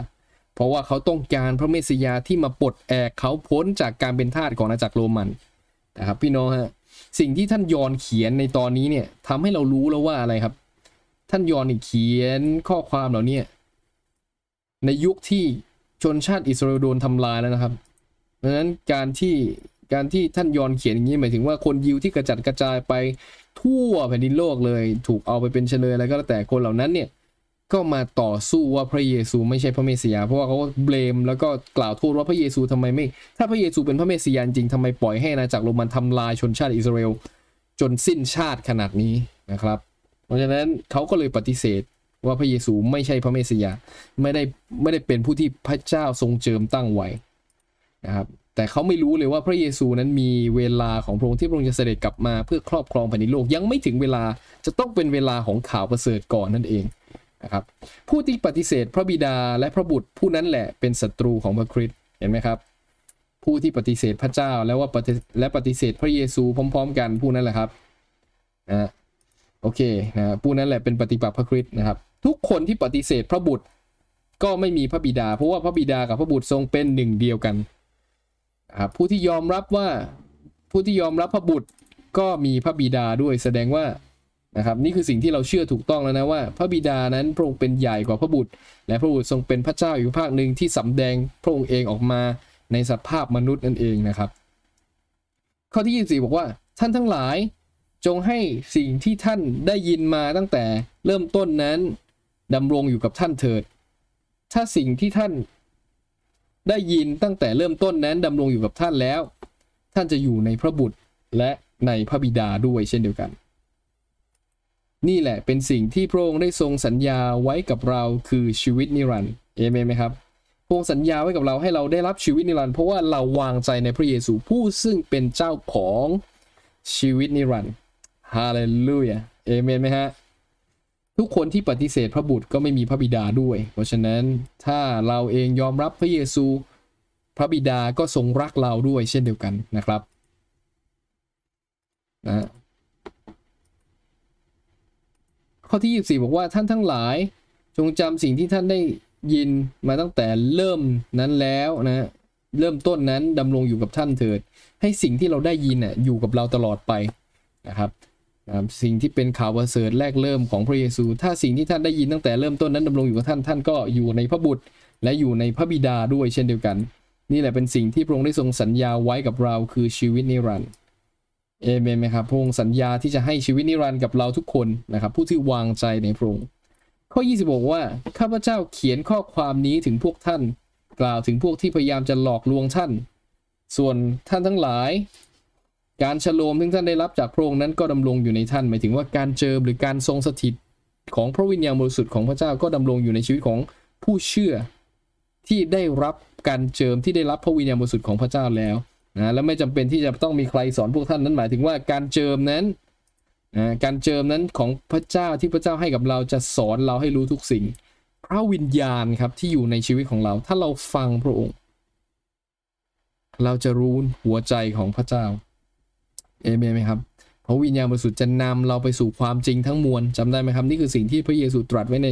Speaker 1: เพราะว่าเขาต้องการพระเมสสิยาที่มาปลดแอกเขาพ้นจากการเป็นทาสของอาณาจักรโรมันนะครับพี่น้องฮะ สิ่งที่ท่านยอนเขียนในตอนนี้เนี่ยทำให้เรารู้แล้วว่าอะไรครับท่านยอนเขียนข้อความเหล่านี้ในยุคที่ชนชาติอิสราเอลโดนทำลายแล้วนะครับดังนั้นการที่ การที่ท่านยอนเขียนอย่างนี้หมายถึงว่าคนยิวที่กระจัดกระจายไปทั่วแผ่นดินโลกเลย ถูกเอาไปเป็นเชลยอะไรก็แล้วแต่คนเหล่านั้นเนี่ยก็มาต่อสู้ว่าพระเยซูไม่ใช่พระเมสสิยาเพราะว่าเขาเบลมแล้วก็กล่าวโทษว่าพระเยซูทำไมไม่ถ้าพระเยซูเป็นพระเมสสิยาจริงทำไมปล่อยให้นาจากโรมันทำลายชนชาติอิสราเอลจนสิ้นชาติขนาดนี้นะครับเพราะฉะนั้นเขาก็เลยปฏิเสธว่าพระเยซูไม่ใช่พระเมสสิยาไม่ได้ไม่ได้เป็นผู้ที่พระเจ้าทรงเจิมตั้งไว้นะครับแต่เขาไม่รู้เลยว่าพระเยซูนั้นมีเวลาของพระองค์ที่พระองค์จะเสด็จกลับมาเพื่อครอบครองแผ่นดินโลกยังไม่ถึงเวลาจะต้องเป็นเวลาของข่าวประเสริฐก่อนนั่นเองนะครับผู้ที่ปฏิเสธพระบิดาและพระบุตร ผู้นั้นแหละเป็นศัตรูของพระคริสต์เห็นไหมครับ ผู้ที่ปฏิเสธพระเจ้าแล้วว่าและปฏิเสธ พระเยซูพร้อม ๆ กันผู้นั้นแหละครับนะโอเคนะผู้นั้นแหละเป็นปฏิปักษ์พระคริสต์นะครับทุกคนที่ปฏิเสธพระบุตรก็ไม่มีพระบิดาเพราะว่าพระบิดากับพระบุตรทรงเป็นหนึ่งเดียวกันนะครับผู้ที่ยอมรับว่าผู้ที่ยอมรับพระบุตรก็มีพระบิดาด้วยแสดงว่านะครับนี่คือสิ่งที่เราเชื่อถูกต้องแล้วนะว่า พระบิดานั้นพระองค์เป็นใหญ่กว่าพระบุตร และพระบุตรทรงเป็นพระเจ้าอยู่ภาคหนึ่งที่สำแดงพระองค์เองออกมาในสภาพมนุษย์นั่นเองนะครับ ข้อที่24บอกว่าท่านทั้งหลายจงให้สิ่งที่ท่านได้ยินมาตั้งแต่เริ่มต้นนั้นดำรงอยู่กับท่านเถิด ถ้าสิ่งที่ท่านได้ยินตั้งแต่เริ่มต้นนั้นดำรงอยู่กับท่านแล้ว ท่านจะอยู่ในพระบุตรและในพระบิดาด้วยเช่นเดียวกัน นี่แหละเป็นสิ่งที่พระองค์ได้ทรงสัญญาไว้กับเราคือชีวิตนิรันดร์เอเมนไหมครับพระองค์สัญญาไว้กับเราให้เราได้รับชีวิตนิรันดร์เพราะว่าเราวางใจในพระเยซูผู้ซึ่งเป็นเจ้าของชีวิตนิรันดร์ฮาเลลูยา เอเมนไหมฮะ ทุกคนที่ปฏิเสธพระบุตรก็ไม่มีพระบิดาด้วย เพราะฉะนั้นถ้าเราเองยอมรับพระเยซู พระบิดาก็ทรงรักเราด้วยเช่นเดียวกันนะครับ นะข้อที่24 บอกว่าท่านทั้งหลาย จงจำสิ่งที่ท่านได้ยินมาตั้งแต่เริ่มนั้นแล้วนะ เริ่มต้นนั้นดำรงอยู่กับท่านเถิด ให้สิ่งที่เราได้ยินน่ะอยู่กับเราตลอดไปนะครับสิ่งที่เป็นข่าวประเสริฐแรกเริ่มของพระเยซู ถ้าสิ่งที่ท่านได้ยินตั้งแต่เริ่มต้นนั้นดำรงอยู่กับท่าน ท่านก็อยู่ในพระบุตรและอยู่ในพระบิดาด้วยเช่นเดียวกัน นี่แหละเป็นสิ่งที่พระองค์ได้ทรงสัญญาไว้กับเราคือชีวิตนิรันดร์เอเมนไหมครับ พระองค์สัญญาที่จะให้ชีวิตนิรันดร์กับเราทุกคนนะครับผู้ที่วางใจในพระองค์ ข้อ2 0บอกว่าข้าพเจ้าเขียนข้อความนี้ถึงพวกท่าน กล่าวถึงพวกที่พยายามจะหลอกลวงท่าน ส่วนท่านทั้งหลายการฉลมที่ท่านได้รับจากพระองค์นั้นก็ดำรงอยู่ในท่านหมายถึงว่าการเจิมหรือการทรงสถิตของพระวิญญาณบริสุทธิ์ของพระเจ้าก็ดำรงอยู่ในชีวิตของผู้เชื่อ ที่ได้รับการเจิมที่ได้รับพระวิญญาณบริสุทธิ์ของพระเจ้าแล้วนะและไม่จำเป็นที่จะต้องมีใครสอนพวกท่านนั้นหมายถึงว่าการเจิมนั้นนะการเจิมนั้นของพระเจ้าที่พระเจ้าให้กับเราจะสอนเราให้รู้ทุกสิ่ง พระวิญญาณครับที่อยู่ในชีวิตของเรา ถ้าเราฟังพระองค์เราจะรู้หัวใจของพระเจ้าเอเมนไหมครับพระวิญญาณบริสุทธิ์จะนำเราไปสู่ความจริงทั้งมวลจำได้ไหมครับ นี่คือสิ่งที่พระเยซูตรัสไว้ใน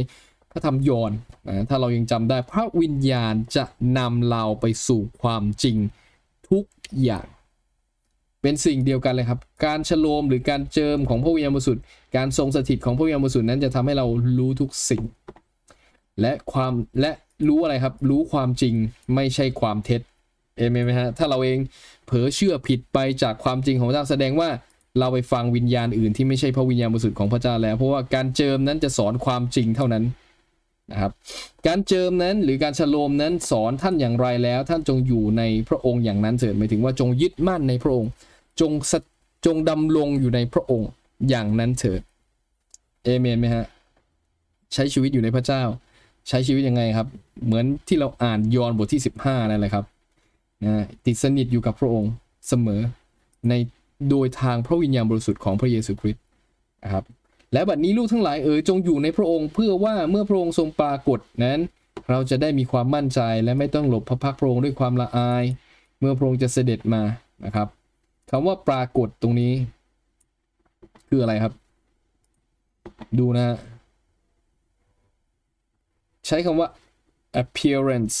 Speaker 1: พระธรรมยอห์นนะถ้าเรายังจำได้พระวิญญาณจะนำเราไปสู่ความจริงทุกอย่าง เป็นสิ่งเดียวกันเลยครับ การฉโลมหรือการเจิมของพระวิญญาณบริสุทธิ์การทรงสถิตของพระวิญญาณบริสุทธิ์นั้นจะทำให้เรารู้ทุกสิ่ง และความและรู้อะไรครับรู้ความจริงไม่ใช่ความเท็จเอเมนไหมฮะถ้าเราเองเผลอเชื่อผิดไปจากความจริงของพระเจ้าแสดงว่าเราไปฟังวิญญาณอื่นที่ไม่ใช่พระวิญญาณบริสุทธิ์ของพระเจ้า แล้วเพราะว่าการเจิมนั้นจะสอนความจริงเท่านั้นนะครับ การเจิมนั้นหรือการฉลมนั้นสอนท่านอย่างไรแล้ว ท่านจงอยู่ในพระองค์อย่างนั้นเถิดหมายถึงว่าจงยึดมั่นในพระองค์จงจงดำรงอยู่ในพระองค์อย่างนั้นเถิดเอเมนไหมฮะใช้ชีวิตอยู่ในพระเจ้า ใช้ชีวิตยังไงครับ เหมือนที่เราอ่านยอห์นบทที่ 15นั่นแหละครับติดสนิทอยู่กับพระองค์เสมอ ในโดยทางพระวิญญาณบริสุทธิ์ของพระเยซูคริสต์นะครับ และบัดนี้ลูกทั้งหลายเอ๋ยจงอยู่ในพระองค์ เพื่อว่าเมื่อพระองค์ทรงปรากฏนั้น เราจะได้มีความมั่นใจและไม่ต้องหลบพระพักพระองค์ด้วยความละอาย เมื่อพระองค์จะเสด็จมานะครับคำว่าปรากฏตรงนี้ คืออะไรครับ ดูนะ ใช้คำว่า appearance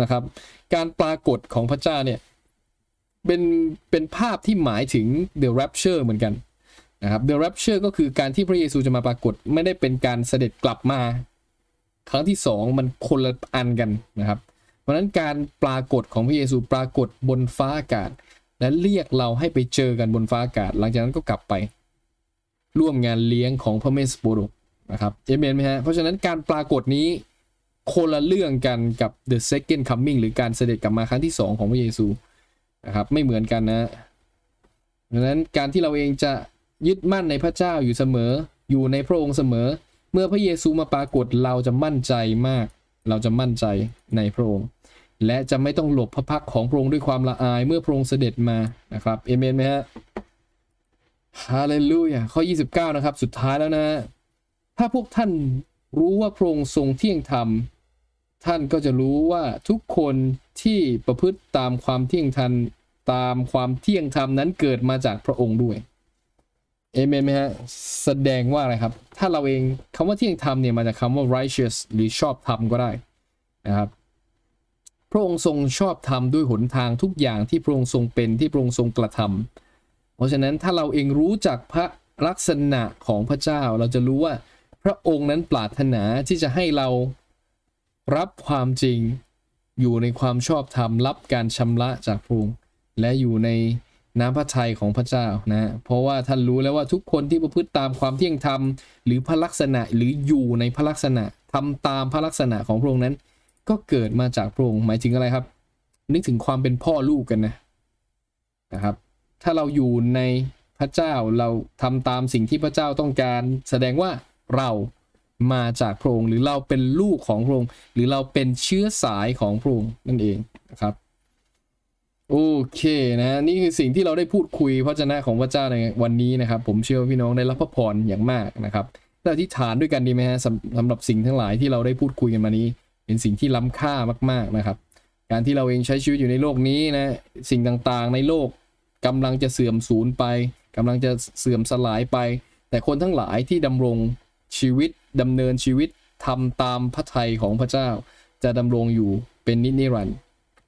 Speaker 1: นะครับการปรากฏของพระเจ้าเนี่ยเป็นเป็นภาพที่หมายถึง the rapture เหมือนกันนะครับ the rapture ก็คือการที่พระเยซูจะมาปรากฏไม่ได้เป็นการเสด็จกลับมา ครั้งที่ 2 มันคนละอันกันนะครับ เพราะนั้นการปรากฏของพระเยซูปรากฏบนฟ้าอากาศ และเรียกเราให้ไปเจอกันบนฟ้าอากาศ หลังจากนั้นก็กลับไปร่วมงานเลี้ยงของพระเมสโปุดนะครับเอเมนไหมฮะเพราะฉะนั้นการปรากฏนี้คนละเรื่องกันกับ the second coming หรือการเสด็จกลับมาครั้งที่ 2 ของพระเยซูนะครับไม่เหมือนกันนะดังนั้นการที่เราเองจะยึดมั่นในพระเจ้าอยู่เสมอ อยู่ในพระองค์เสมอ เมื่อพระเยซูมาปรากฏเราจะมั่นใจมาก เราจะมั่นใจในพระองค์และจะไม่ต้องหลบพระพักของพระองค์ด้วยความละอาย เมื่อพระองค์เสด็จมานะครับเอเมนไหมฮะฮาเลลูยาข้อ 29 นะครับ สุดท้ายแล้วนะถ้าพวกท่านรู้ว่าพระองค์ทรงเที่ยงธรรม ท่านก็จะรู้ว่าทุกคนที่ประพฤติตามความเที่ยงธรรม ตามความเที่ยงธรรมนั้นเกิดมาจากพระองค์ด้วย เอเมนไหมฮะแสดงว่าอะไรครับ ถ้าเราเองคำว่าเที่ยงธรรมเนี่ยมาจากคาว่า righteous หรือชอบธรรมก็ได้นะครับ พระองค์ทรงชอบธรรมด้วยหนทางทุกอย่างที่พระองค์ทรงเป็นที่พระองค์ทรงกระทำเพราะฉะนั้นถ้าเราเองรู้จักพระลักษณะของพระเจ้าเราจะรู้ว่าพระองค์นั้นปรารถนาที่จะให้เรารับความจริง อยู่ในความชอบธรรม รับการชำระจากพระองค์และอยู่ในน้ำพระทัยของพระเจ้านะเพราะว่าท่านรู้แล้วว่าทุกคนที่ประพฤติตามความเที่ยงธรรมหรือพระลักษณะหรืออยู่ในพระลักษณะทำตามพระลักษณะของพระองค์นั้น ก็เกิดมาจากพระองค์หมายถึงอะไรครับ นึกถึงความเป็นพ่อลูกกันนะนะครับ ถ้าเราอยู่ในพระเจ้าเราทำตามสิ่งที่พระเจ้าต้องการแสดงว่าเรามาจากพระองค์หรือเราเป็นลูกของพระองค์หรือเราเป็นเชื้อสายของพระองค์นั่นเองนะครับโอเคนะนี่คือสิ่งที่เราได้พูดคุย พระเจ้าของพระเจ้าในวันนี้นะครับ ผมเชื่อพี่น้องได้รับพระพรอย่างมากนะครับเราที่ฐานด้วยกันดีไหมฮะสำหรับสิ่งทั้งหลายที่เราได้พูดคุยกันมานี้ เป็นสิ่งที่ล้ำค่ามากๆนะครับ การที่เราเองใช้ชีวิตอยู่ในโลกนี้นะ สิ่งต่างๆ ในโลก กำลังจะเสื่อมสูญไป กำลังจะเสื่อมสลายไป แต่คนทั้งหลายที่ดำรงชีวิตดำเนินชีวิตทำตามพระทัยของพระเจ้าจะดำรงอยู่เป็นนินรันดร์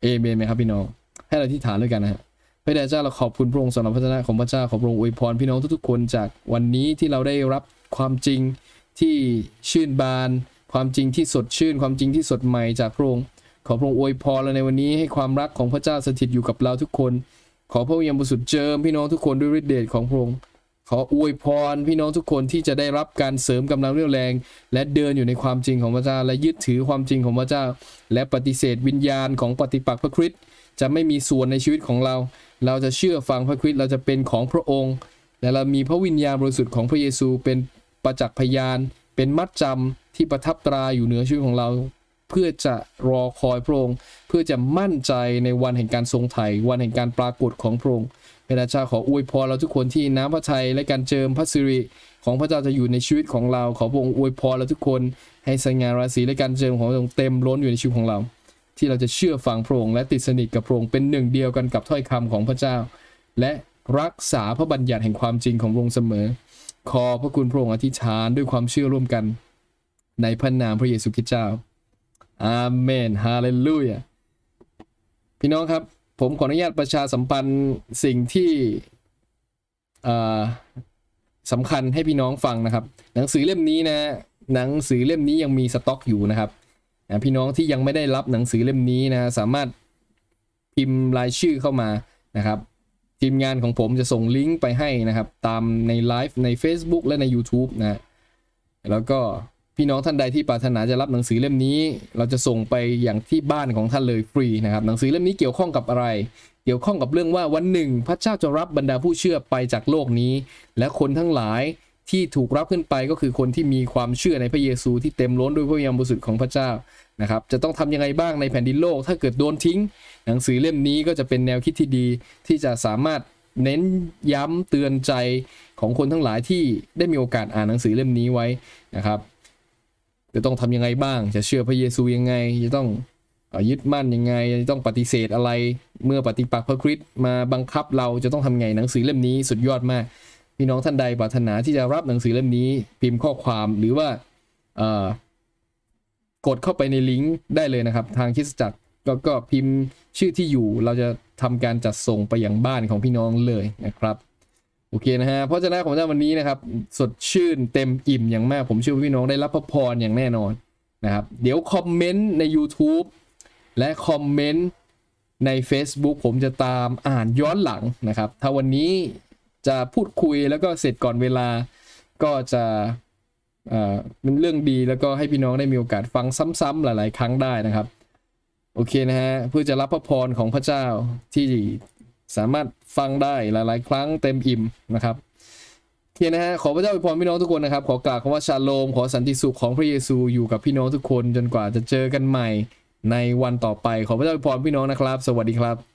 Speaker 1: เอเมนไหมครับพี่น้องให้เราที่ฐานด้วยกันนะฮะพระเจ้าเราขอบคุณพระองค์สำหรับพระชนะของพระเจ้าขอบพระองค์อวยพรพี่น้องทุกๆคนจากวันนี้ที่เราได้รับความจริงที่ชื่นบาน ความจริงที่สดชื่น ความจริงที่สดใหม่จากพระองค์ขอพระองค์อวยพรเราในวันนี้ให้ความรักของพระเจ้าสถิตอยู่กับเราทุกคน ขอพระงค์ยางบุสุดเจิมพี่น้องทุกคนด้วยฤทธิเดชของพระองค์ขออวยพรพี่น้องทุกคนที่จะได้รับการเสริมกำลังเรี่ยวแรง และเดินอยู่ในความจริงของพระเจ้าและยึดถือความจริงของพระเจ้า และปฏิเสธวิญญาณของปฏิปักษ์พระคริสต์จะไม่มีส่วนในชีวิตของเรา เราจะเชื่อฟังพระคริสต์เราจะเป็นของพระองค์และเรามีพระวิญญาณบริสุทธิ์ของพระเยซูเป็นประจักษ์พยานเป็นมัดจำที่ประทับตราอยู่เหนือชีวิตของเรา เพื่อจะรอคอยพระองค์เพื่อจะมั่นใจในวันแห่งการทรงไถ่วันแห่งการปรากฏของพระองค์พระเจ้าขออวยพรเราทุกคนที่น้ำพระทัยและการเจิมพระสิริของพระเจ้าจะอยู่ในชีวิตของเรา ขอพระองค์อวยพรเราทุกคนให้สง่าราศีและการเจิมของพระองค์เต็มล้นอยู่ในชีวิตของเรา ที่เราจะเชื่อฟังพระองค์และติดสนิทกับพระองค์เป็นหนึ่งเดียวกันกับถ้อยคำของพระเจ้า และรักษาพระบัญญัติแห่งความจริงของพระองค์เสมอ ขอพระคุณพระองค์อธิษฐานด้วยความเชื่อร่วมกันในพระนามพระเยซูคริสต์เจ้าอาเมนฮาเลลูยาพี่น้องครับผมขออนุญาตประชาสัมพันธ์สิ่งที่สำคัญให้พี่น้องฟังนะครับ หนังสือเล่มนี้นะหนังสือเล่มนี้ยังมีสต็อกอยู่นะครับพี่น้องที่ยังไม่ได้รับหนังสือเล่มนี้นะสามารถพิมพ์รายชื่อเข้ามานะครับทีมงานของผมจะส่งลิงก์ไปให้นะครับตามในไลฟ์ใน Facebook และใน YouTube นะ แล้วก็พี่น้องท่านใดที่ปรารถนาจะรับหนังสือเล่มนี้ เราจะส่งไปอย่างที่บ้านของท่านเลยฟรีนะครับ หนังสือเล่มนี้เกี่ยวข้องกับอะไร เกี่ยวข้องกับเรื่องว่าวันหนึ่งพระเจ้าจะรับบรรดาผู้เชื่อไปจากโลกนี้ และคนทั้งหลายที่ถูกรับขึ้นไปก็คือคนที่มีความเชื่อในพระเยซูที่เต็มล้นด้วยพระยามบุสุดของพระเจ้านะครับจะต้องทํำยังไงบ้างในแผ่นดินโลกถ้าเกิดโดนทิ้ง หนังสือเล่มนี้ก็จะเป็นแนวคิดที่ดีที่จะสามารถเน้นย้ำเตือนใจของคนทั้งหลายที่ได้มีโอกาสอ่านหนังสือเล่มนี้ไว้นะครับจะต้องทํำยังไงบ้าง จะเชื่อพระเยซูยังไง จะต้องยึดมั่นยังไง จะต้องปฏิเสธอะไร เมื่อปฏิปักษ์พระคริสต์มาบังคับเราจะต้องทำไงหนังสือเล่มนี้สุดยอดมาก พี่น้องท่านใดปรารถนาที่จะรับหนังสือเล่มนี้พิมพ์ข้อความหรือว่า กดเข้าไปในลิงก์ได้เลยนะครับ ทางคิดจักรกก็พิมพ์ชื่อที่อยู่ เราจะทำการจัดส่งไปอย่างบ้านของพี่น้องเลยนะครับโอเคนะฮะเพราะฉะนั้นของเจ้าวันนี้นะครับ สดชื่นเต็มอิ่มอย่างมาก ผมเชื่อว่าพี่น้องได้รับพระพรอย่างแน่นอนนะครับ เดี๋ยวคอมเมนต์ใน YouTube และคอมเมนต์ใน Facebook ผมจะตามอ่านย้อนหลังนะครับ ถ้าวันนี้จะพูดคุยแล้วก็เสร็จก่อนเวลา ก็จะเป็นเรื่องดีแล้วก็ให้พี่น้องได้มีโอกาสฟังซ้ำๆหลายๆ ครั้งได้นะครับ โอเคนะฮะเพื่อจะรับพระพรของพระเจ้าที่สามารถฟังได้หลาย ๆ ครั้งเต็มอิ่มนะครับเทียนะฮะขอพระเจ้าอวยพรพี่น้องทุกคนนะครับ ขอกล่าวคำว่าชาโลมขอสันติสุขของพระเยซูอยู่กับพี่น้องทุกคนจนกว่าจะเจอกันใหม่ในวันต่อไปขอพระเจ้าอวยพรพี่น้องนะครับ สวัสดีครับ